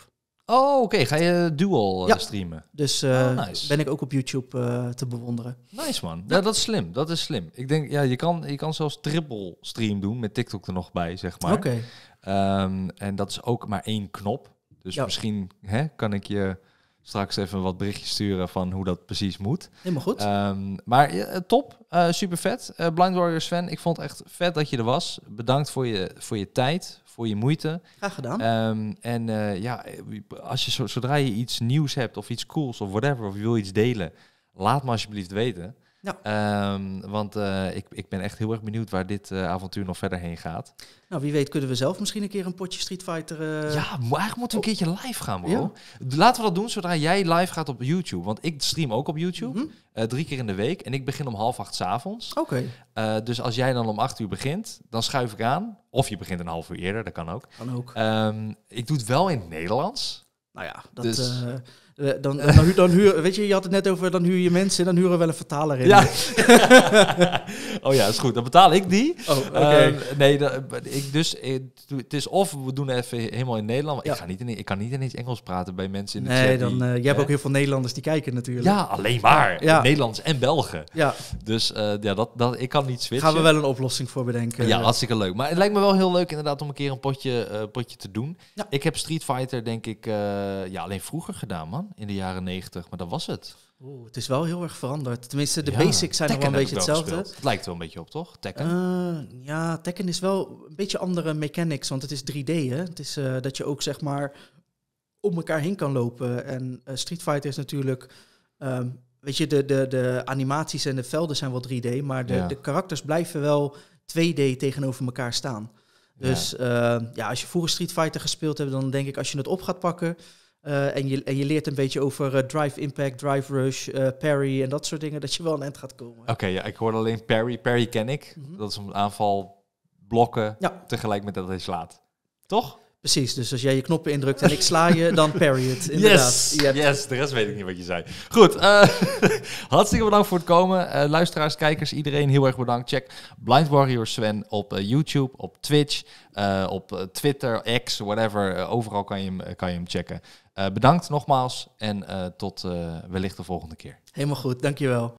Oh, oké. Ga je dual ja. streamen? Dus oh, ben ik ook op YouTube te bewonderen. Nice man. Ja. dat is slim. Dat is slim. Ik denk, ja, je kan, je kan zelfs triple stream doen met TikTok er nog bij, zeg maar. Oké. Ehm, en dat is ook maar één knop. Dus misschien hè, kan ik je straks even wat berichtjes sturen van hoe dat precies moet. Helemaal goed. Ehm, maar eh, top, eh, super vet. Uh, eh, Blind Warrior Sven, ik vond het echt vet dat je er was. Bedankt voor je, voor je tijd, voor je moeite. Graag gedaan. Ehm, en ja, als je, zodra je iets nieuws hebt of iets cools of whatever, of je wil iets delen, laat me alsjeblieft weten. Nou. Ehm, want eh, ik, ik ben echt heel erg benieuwd waar dit eh, avontuur nog verder heen gaat. Nou, wie weet kunnen we zelf misschien een keer een potje Street Fighter... Eh, ja, maar eigenlijk moeten we een oh. keertje live gaan, bro. Laten we dat doen zodra jij live gaat op YouTube. Want ik stream ook op YouTube, mhm. drie keer in de week. En ik begin om half acht s'avonds. Oké. dus als jij dan om acht uur begint, dan schuif ik aan. Of je begint een half uur eerder, dat kan ook. Kan ook. Ehm, ik doe het wel in het Nederlands. Nou ja, dat... Dus, eh, dan, dan, huur, dan je, had het net over, dan huur je mensen, dan huren we wel een vertaler in. Ja. oh ja, is goed. Dan betaal ik die. Oh, ehm, nee, ik dus, het is of we doen even helemaal in Nederland. ik, ga niet in, ik kan niet ineens Engels praten bij mensen in de Nee, dan, eh, je hebt ook heel veel Nederlanders die kijken natuurlijk. Ja, alleen maar. Ja. Nederlands en Belgen. Ja. Dus eh, ja, dat, dat, ik kan niet switchen. Gaan we wel een oplossing voor bedenken. Ja, hartstikke leuk. Maar het lijkt me wel heel leuk inderdaad om een keer een potje, potje te doen. Ik heb Street Fighter denk ik ja, alleen vroeger gedaan, man in de jaren 90, maar dat was het. Oeh, het is wel heel erg veranderd. Tenminste, de basics zijn nog wel een beetje hetzelfde. Het lijkt wel een beetje op, toch? Tekken? Eh, ja, Tekken is wel een beetje andere mechanics, want het is 3D. Hè? Het is eh, dat je ook zeg maar om elkaar heen kan lopen. En eh, Street Fighter is natuurlijk. Ehm, weet je, de, de, de animaties en de velden zijn wel 3D, maar de, de karakters blijven wel 2D tegenover elkaar staan. Dus ja. ja, als je vroeger Street Fighter gespeeld hebt, dan denk ik als je het op gaat pakken, eh, en, je, en je leert een beetje over eh, drive impact, drive rush, eh, parry en dat soort dingen, dat je wel aan eind gaat komen. Oké, ja, ik hoorde alleen parry. Parry ken ik. Mhm. Dat is een aanval blokken tegelijk met dat hij slaat. Toch? Precies, dus als jij je knoppen indrukt en ik sla je, dan parry het. Inderdaad. Yes, yes, de rest weet ik niet wat je zei. Goed, eh, hartstikke bedankt voor het komen. Eh, luisteraars, kijkers, iedereen heel erg bedankt. Check Blind Warrior Sven op eh, YouTube, op Twitch, op Twitter, X, whatever. overal kan je, kan je hem checken. bedankt nogmaals en tot wellicht de volgende keer. Helemaal goed, dankjewel.